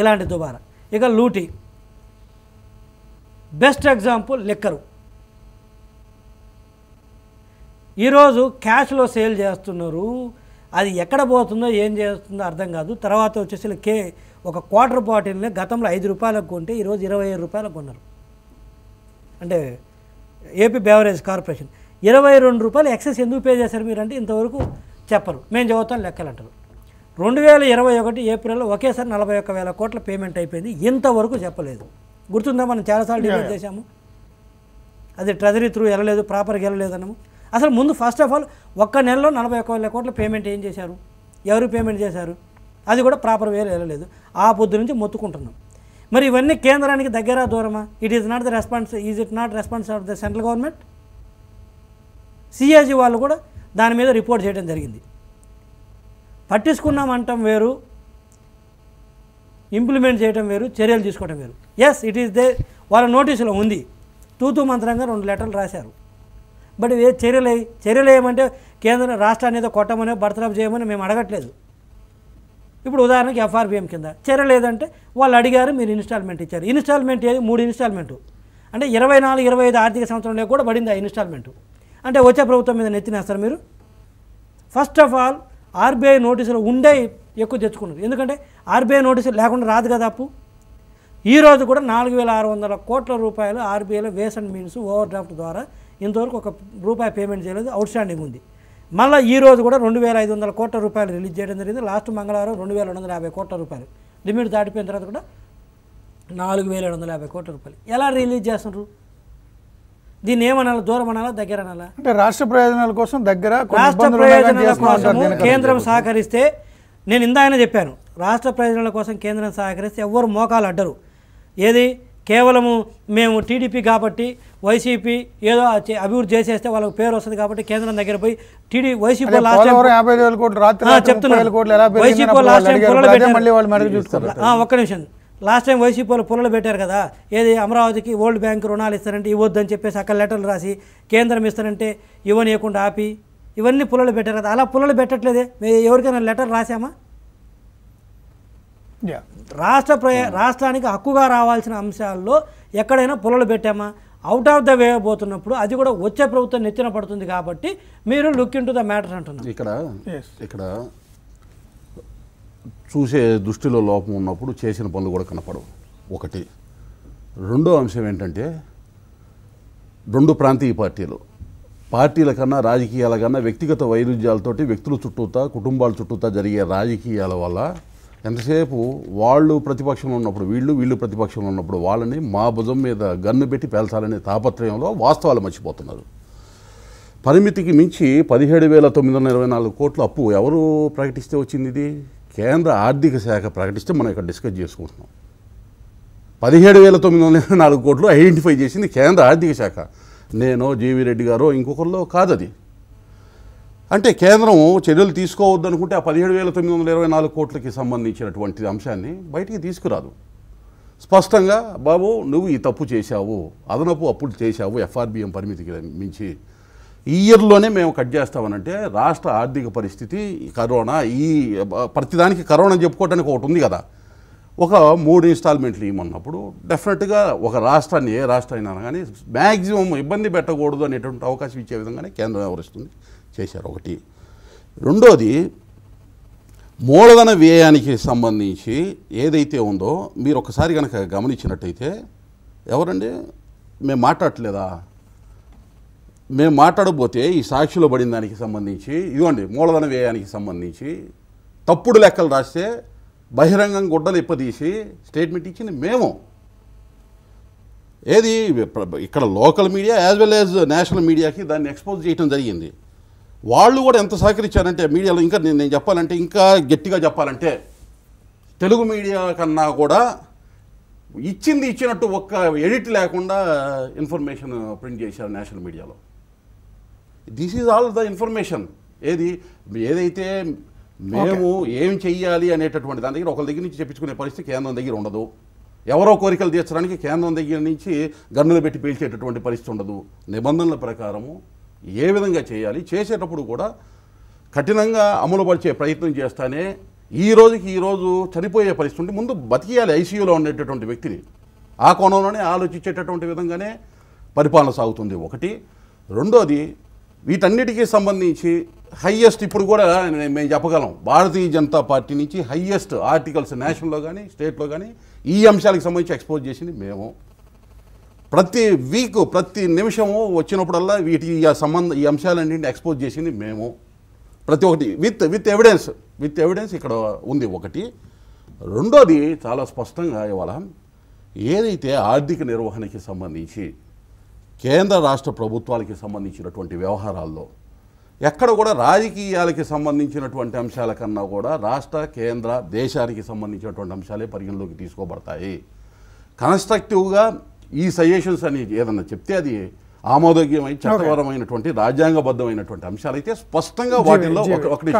ఇలాంటి దుబారా ఇక లూటీ బెస్ట్ ఎగ్జాంపుల్ లెక్కరు ఈరోజు క్యాష్లో సేల్ చేస్తున్నారు అది ఎక్కడ పోతుందో ఏం చేస్తుందో అర్థం కాదు తర్వాత వచ్చేసి కే ఒక క్వార్టర్ బాటిల్ని గతంలో ఐదు రూపాయలకు కొంటే ఈరోజు ఇరవై ఐదు రూపాయలకు కొన్నారు అంటే ఏపీ బెవరేజ్ కార్పొరేషన్ ఇరవై రెండు రూపాయలు ఎక్సెస్ ఎందుకు పే చేశారు మీరంటే ఇంతవరకు చెప్పరు మేము చదువుతాం లెక్కలు అంటారు రెండు వేల ఇరవై ఒకటి ఏప్రిల్లో ఒకేసారి నలభై ఒక్క వేల కోట్ల పేమెంట్ అయిపోయింది ఇంతవరకు చెప్పలేదు గుర్తుందా మనం చాలాసార్లు డిమాండ్ చేశాము అది ట్రెజరీ త్రూ వెళ్ళలేదు ప్రాపర్గా వెళ్ళలేదు అన్నాము అసలు ముందు ఫస్ట్ ఆఫ్ ఆల్ ఒక్క నెలలో నలభై ఒక్క వేల కోట్ల పేమెంట్ ఏం చేశారు ఎవరు పేమెంట్ చేశారు అది కూడా ప్రాపర్ వేలు వెళ్ళలేదు ఆ పొద్దు నుంచి మొత్తుకుంటున్నాం మరి ఇవన్నీ కేంద్రానికి దగ్గర దూరమా it is not the response is it not response of the central government CRG వాళ్ళు కూడా దాని మీద రిపోర్ట్ చేయడం జరిగింది పట్టించుకున్నామంటాం వేరు ఇంప్లిమెంట్ చేయడం వేరు చర్యలు తీసుకోవడం వేరు ఎస్ ఇట్ ఈస్ దే వాళ్ళ నోటీసులో ఉంది తూతూ మంత్రంగా రెండు లెటర్లు రాశారు బట్ ఏ చర్యలు చర్యలు ఏమంటే కేంద్రం రాష్ట్రాన్ని ఏదో కొట్టమని బర్తరఫ్ చేయమని మేము అడగట్లేదు ఇప్పుడు ఉదాహరణకి ఎఫ్ఆర్బిఎం కింద చర్య లేదంటే వాళ్ళు అడిగారు మీరు ఇన్స్టాల్మెంట్ ఇచ్చారు ఇన్స్టాల్మెంట్ ఏది మూడు ఇన్స్టాల్మెంటు అంటే ఇరవై నాలుగు ఇరవై ఐదు ఆర్థిక సంవత్సరంలో కూడా పడింది ఆ ఇన్స్టాల్మెంటు అంటే వచ్చే ప్రభుత్వం మీద నెత్తినేస్తారు మీరు ఫస్ట్ ఆఫ్ ఆల్ ఆర్బీఐ నోటీసులు ఉండే ఎక్కువ తెచ్చుకున్నారు ఎందుకంటే ఆర్బీఐ నోటీసులు లేకుండా రాదు కదా అప్పు ఈరోజు కూడా నాలుగు వేల ఆరు వందల కోట్ల రూపాయలు ఆర్బీఐలో ways and means overdraft ద్వారా ఇంతవరకు ఒక రూపాయి పేమెంట్ చేయలేదు అవుట్ స్టాండింగ్ ఉంది మళ్ళీ ఈరోజు కూడా రెండు వేల ఐదు వందల కోట్ల రూపాయలు రిలీజ్ చేయడం జరిగింది లాస్ట్ మంగళవారం రెండు వేల రెండు వందల యాభై కోట్ల రూపాయలు లిమిట్ దాటిపోయిన తర్వాత కూడా నాలుగు వేల రెండు వందల యాభై కోట్ల రూపాయలు ఎలా రిలీజ్ చేస్తున్నారు దీన్ని ఏమనాలి దూరం అనాలా దగ్గర అనాలా అంటే రాష్ట్ర ప్రయోజనాల కోసం దగ్గర రాష్ట్ర ప్రయోజనాల కోసం కేంద్రం సహకరిస్తే నేను ఇందాయన చెప్పాను రాష్ట్ర ప్రయోజనాల కోసం కేంద్రం సహకరిస్తే ఎవ్వరు మోకాలు అడ్డరు ఏది కేవలము మేము టీడీపీ కాబట్టి వైసీపీ ఏదో అభివృద్ధి చేసేస్తే వాళ్ళకి పేరు వస్తుంది కాబట్టి కేంద్రం దగ్గర పోయి TD YCP last YCP last ఒక్క నిమిషం లాస్ట్ టైం వైసీపీలో పుల్లలు పెట్టారు కదా ఏది అమరావతికి ఓల్డ్ బ్యాంక్ రుణాలు ఇస్తారంటే ఇవ్వద్దని చెప్పేసి అక్కడ లెటర్లు రాసి కేంద్రం ఇస్తారంటే ఇవ్వనియకుండా ఆపి ఇవన్నీ పుల్లలు పెట్టారు కదా అలా పుల్లలు పెట్టట్లేదే మేము ఎవరికైనా లెటర్ రాసామా రాష్ట్ర ప్రయ hmm. రాష్ట్రానికి హక్కుగా రావాల్సిన అంశాల్లో ఎక్కడైనా పుల్లలు పెట్టామా అవుట్ ఆఫ్ ద వే పోతున్నప్పుడు అది కూడా వచ్చే ప్రభుత్వం నెచ్చిన పడుతుంది కాబట్టి మీరు look into the matter అంటున్నారు ఇక్కడ ఇక్కడ చూసే దృష్టిలో లోపం ఉన్నప్పుడు చేసిన పనులు కూడా కనపడవు ఒకటి రెండో అంశం ఏంటంటే రెండు ప్రాంతీయ పార్టీలు పార్టీల కన్నా రాజకీయాల కన్నా వ్యక్తిగత వైరుధ్యాలతోటి వ్యక్తుల చుట్టూతా కుటుంబాల చుట్టూతా జరిగే రాజకీయాల వల్ల ఎంతసేపు వాళ్ళు ప్రతిపక్షంలో ఉన్నప్పుడు వీళ్ళు వీళ్ళు ప్రతిపక్షంలో ఉన్నప్పుడు వాళ్ళని మా భుజం మీద గన్ను పెట్టి పేల్చాలనే తాపత్రయంలో వాస్తవాలు మర్చిపోతున్నారు పరిమితికి మించి పదిహేడు వేల తొమ్మిది వందల ఇరవై నాలుగు కోట్ల అప్పు ఎవరు ప్రకటిస్తే వచ్చింది ఇది కేంద్ర ఆర్థిక శాఖ ప్రకటిస్తే మనం ఇక్కడ డిస్కస్ చేసుకుంటున్నాం పదిహేడు వేల తొమ్మిది వందల నాలుగు కోట్లు ఐడెంటిఫై చేసింది కేంద్ర ఆర్థిక శాఖ నేను జీవి రెడ్డి గారు ఇంకొకరిలో కాదది అంటే కేంద్రం చర్యలు తీసుకోవద్దు అనుకుంటే ఆ పదిహేడు వేల తొమ్మిది వందల ఇరవై నాలుగు కోట్లకి సంబంధించినటువంటి అంశాన్ని బయటికి తీసుకురాదు స్పష్టంగా బాబు నువ్వు ఈ తప్పు చేశావు అదనపు అప్పులు చేశావు ఎఫ్ఆర్బిఎం పరిమితికి మించి ఈ ఇయర్లోనే మేము కట్ చేస్తామనంటే రాష్ట్ర ఆర్థిక పరిస్థితి కరోనా ఈ ప్రతిదానికి కరోనా చెప్పుకోవడానికి ఒకటి ఉంది కదా ఒక మూడు ఇన్స్టాల్మెంట్లు ఇవ్వమన్నప్పుడు డెఫినెట్గా ఒక రాష్ట్రాన్ని ఏ రాష్ట్రం అయినా కానీ మ్యాక్సిమం ఇబ్బంది పెట్టకూడదు అనేటువంటి అవకాశం ఇచ్చే విధంగానే కేంద్రం వివరిస్తుంది చేశారు ఒకటి రెండోది మూలధన వ్యయానికి సంబంధించి ఏదైతే ఉందో మీరు ఒకసారి కనుక గమనించినట్టయితే ఎవరండి మేము మాట్లాడలేదా మేము మాట్లాడబోతే ఈ సాక్షిలో పడిన దానికి సంబంధించి ఇదిగోండి మూలధన వ్యయానికి సంబంధించి తప్పుడు లెక్కలు రాస్తే బహిరంగం గుడ్డలు ఇప్పదీసి స్టేట్మెంట్ ఇచ్చింది మేము ఏది ఇక్కడ local media as well as national మీడియాకి దాన్ని ఎక్స్పోజ్ చేయడం జరిగింది వాళ్ళు కూడా ఎంత సహకరించారంటే మీడియాలో ఇంకా నేను నేను చెప్పాలంటే ఇంకా గట్టిగా చెప్పాలంటే తెలుగు మీడియా కన్నా కూడా ఇచ్చింది ఇచ్చినట్టు ఒక్క ఎడిట్ లేకుండా ఇన్ఫర్మేషన్ ప్రింట్ చేశారు నేషనల్ మీడియాలో this is all the information ఏది ఏదైతే మేము ఏం చెయ్యాలి అనేటటువంటి దాని దగ్గర ఒకరి దగ్గర నుంచి చెప్పించుకునే పరిస్థితి కేంద్రం దగ్గర ఉండదు ఎవరో కోరికలు తీర్చడానికి కేంద్రం దగ్గర నుంచి గన్నులు పెట్టి పీల్చేటటువంటి పరిస్థితి ఉండదు నిబంధనల ప్రకారము ఏ విధంగా చేయాలి చేసేటప్పుడు కూడా కఠినంగా అమలుపరిచే ప్రయత్నం చేస్తానే ఈ రోజుకి ఈరోజు చనిపోయే పరిస్థితి ఉంటే ముందు బతికేయాలి ఐసీయూలో ఉండేటటువంటి వ్యక్తిని ఆ కోణంలోనే ఆలోచించేటటువంటి విధంగానే పరిపాలన సాగుతుంది ఒకటి రెండోది వీటన్నిటికీ సంబంధించి హయ్యెస్ట్ ఇప్పుడు కూడా మేము చెప్పగలం భారతీయ జనతా పార్టీ నుంచి హయ్యెస్ట్ ఆర్టికల్స్ నేషనల్లో కానీ స్టేట్లో కానీ ఈ అంశాలకు సంబంధించి ఎక్స్పోజ్ చేసింది మేము ప్రతి వీక్ ప్రతి నిమిషము వచ్చినప్పుడల్లా వీటి సంబంధ ఈ అంశాలన్నింటినీ ఎక్స్పోజ్ చేసింది మేము ప్రతి ఒక్కటి with with evidence with evidence ఇక్కడ ఉంది ఒకటి రెండోది చాలా స్పష్టంగా ఇవాళ ఏదైతే ఆర్థిక నిర్వహణకి సంబంధించి కేంద్ర రాష్ట్ర ప్రభుత్వాలకి సంబంధించినటువంటి వ్యవహారాల్లో ఎక్కడ కూడా రాజకీయాలకి సంబంధించినటువంటి అంశాల కన్నా కూడా రాష్ట్ర కేంద్ర దేశానికి సంబంధించినటువంటి అంశాలే పరిగణలోకి తీసుకోబడతాయి కన్స్ట్రక్టివ్గా ఈ సజెషన్స్ అని ఏదన్నా చెప్తే అది ఆమోదోగ్యమై చట్టపరమైనటువంటి రాజ్యాంగబద్ధమైనటువంటి అంశాలు అయితే స్పష్టంగా వాటిల్లో ఒకటి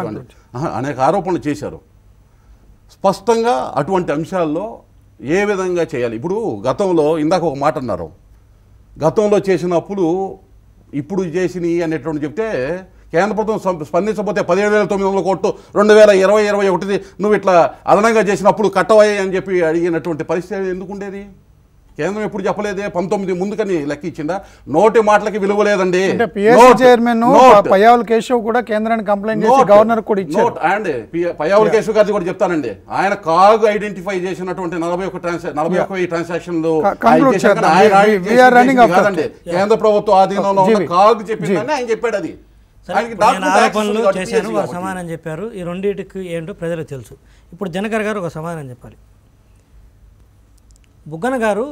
అనేక ఆరోపణలు చేశారు స్పష్టంగా అటువంటి అంశాల్లో ఏ విధంగా చేయాలి ఇప్పుడు గతంలో ఇందాక ఒక మాట అన్నారు గతంలో చేసిన అప్పులు ఇప్పుడు చేసినవి అనేటువంటి చెప్తే కేంద్ర ప్రభుత్వం స్పందించబోతే పదిహేడు వేల తొమ్మిది వందల కోట్లు రెండు వేల ఇరవై ఇరవై ఒకటిది నువ్వు ఇట్లా అదనంగా చేసినప్పుడు కట్టవయ్యాయి అని చెప్పి అడిగినటువంటి పరిస్థితి ఎందుకు ఉండేది కేంద్రం ఎప్పుడు చెప్పలేదే పంతొమ్మిది ముందుకని లెక్క ఇచ్చిందా నోటి మాటలకి విలువ లేదండి చైర్మన్ పయావుల కేశవ్ కూడా కేంద్రానికి కంప్లైంట్ చేసి గవర్నర్ కూడా ఇచ్చారు అండ్ పయావుల కేశవ్ గారిది కూడా చెప్తానండి ఆయన కాగు ఐడెంటిఫై చేసినటువంటి నలభై ఒక నలభై ఒక ట్రాన్సాక్షన్ కాదండి కేంద్ర ప్రభుత్వం ఆధీనంలో ఉన్న కాగు చెప్పిందని ఆయన చెప్పాడు అది ఆరోపణలు చేశాను వారు చెప్పారు ఈ రెండింటికి ఏంటో ప్రజలకు తెలుసు ఇప్పుడు జనకర్ గారు ఒక సమాధానం చెప్పాలి బుగ్గన గారు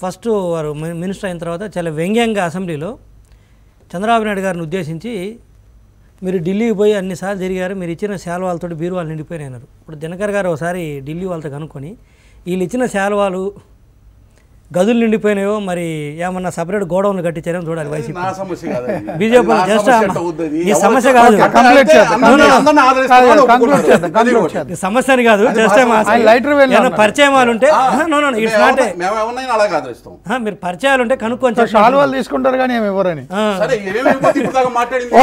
ఫస్ట్ వారు మినిస్టర్ అయిన తర్వాత చాలా వ్యంగ్యంగా అసెంబ్లీలో చంద్రబాబు నాయుడు గారిని ఉద్దేశించి మీరు ఢిల్లీకి పోయి అన్నిసార్లు తిరిగారు మీరు ఇచ్చిన శాలువాలతో బీరువాళ్ళు నిండిపోయినారు ఇప్పుడు దినకర్ గారు ఒకసారి ఢిల్లీ వాళ్ళతో కనుక్కొని వీళ్ళు ఇచ్చిన శాలువాలు గదులు నిండిపోయినాయో మరి ఏమన్నా సపరేట్ గోడౌన్లు కట్టించారో చూడాలి వైసీపీ బీజేపీ జస్ట్ ఈ సమస్య కాదు సమస్య అని కాదు జస్ట్ పరిచయాలు ఉంటే మీరు పరిచయాలు ఉంటే కనుక్కొని సాల్వాలు తీసుకుంటారు కానీ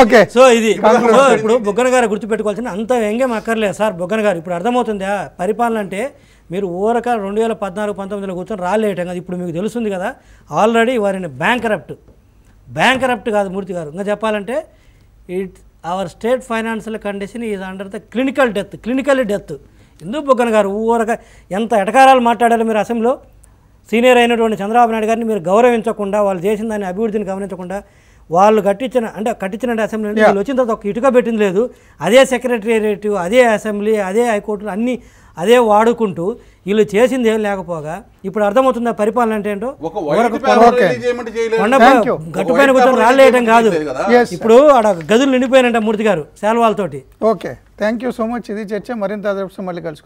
ఓకే సో ఇది ఇప్పుడు బుగ్గన గారు గుర్తుపెట్టుకోవాల్సింది అంత ఎంగేం అక్కర్లేదు సార్ బుగ్గన గారు ఇప్పుడు అర్థమవుతుంది పరిపాలన అంటే మీరు ఊరక రెండు వేల పద్నాలుగు పంతొమ్మిదిలో కూర్చొని రాలేయటం కదా ఇప్పుడు మీకు తెలుస్తుంది కదా ఆల్రెడీ వారిని బ్యాంక్ కరప్ట్ కాదు మూర్తి గారు ఇంకా చెప్పాలంటే it our state financial condition is under the clinical death clinical death ఎందుకు బొగ్గన గారు ఊరక ఎంత ఎటకారాలు మాట్లాడారు మీరు అసెంబ్లీలో సీనియర్ అయినటువంటి చంద్రబాబు నాయుడు గారిని మీరు గౌరవించకుండా వాళ్ళు చేసిన దాని అభివృద్ధిని గమనించకుండా వాళ్ళు కట్టించిన అంటే కట్టించిన అసెంబ్లీ వచ్చిన తర్వాత ఒక ఇటుక పెట్టింది లేదు అదే సెక్రటేరియట్ అదే అసెంబ్లీ అదే హైకోర్టులు అన్ని అదే వాడుకుంటూ వీళ్ళు చేసింది ఏం లేకపోగా ఇప్పుడు అర్థమవుతుందా పరిపాలన అంటే ఏంటో గట్టుపైన కూర్చొని రాళ్ళు వేయడం కాదు ఇప్పుడు ఆడ గదులు నిండిపోయినంట మూర్తి గారు శాల్వాలతోటి okay thank you so much ఇది చర్చ మరింత మళ్ళీ కలుసుకుంటాం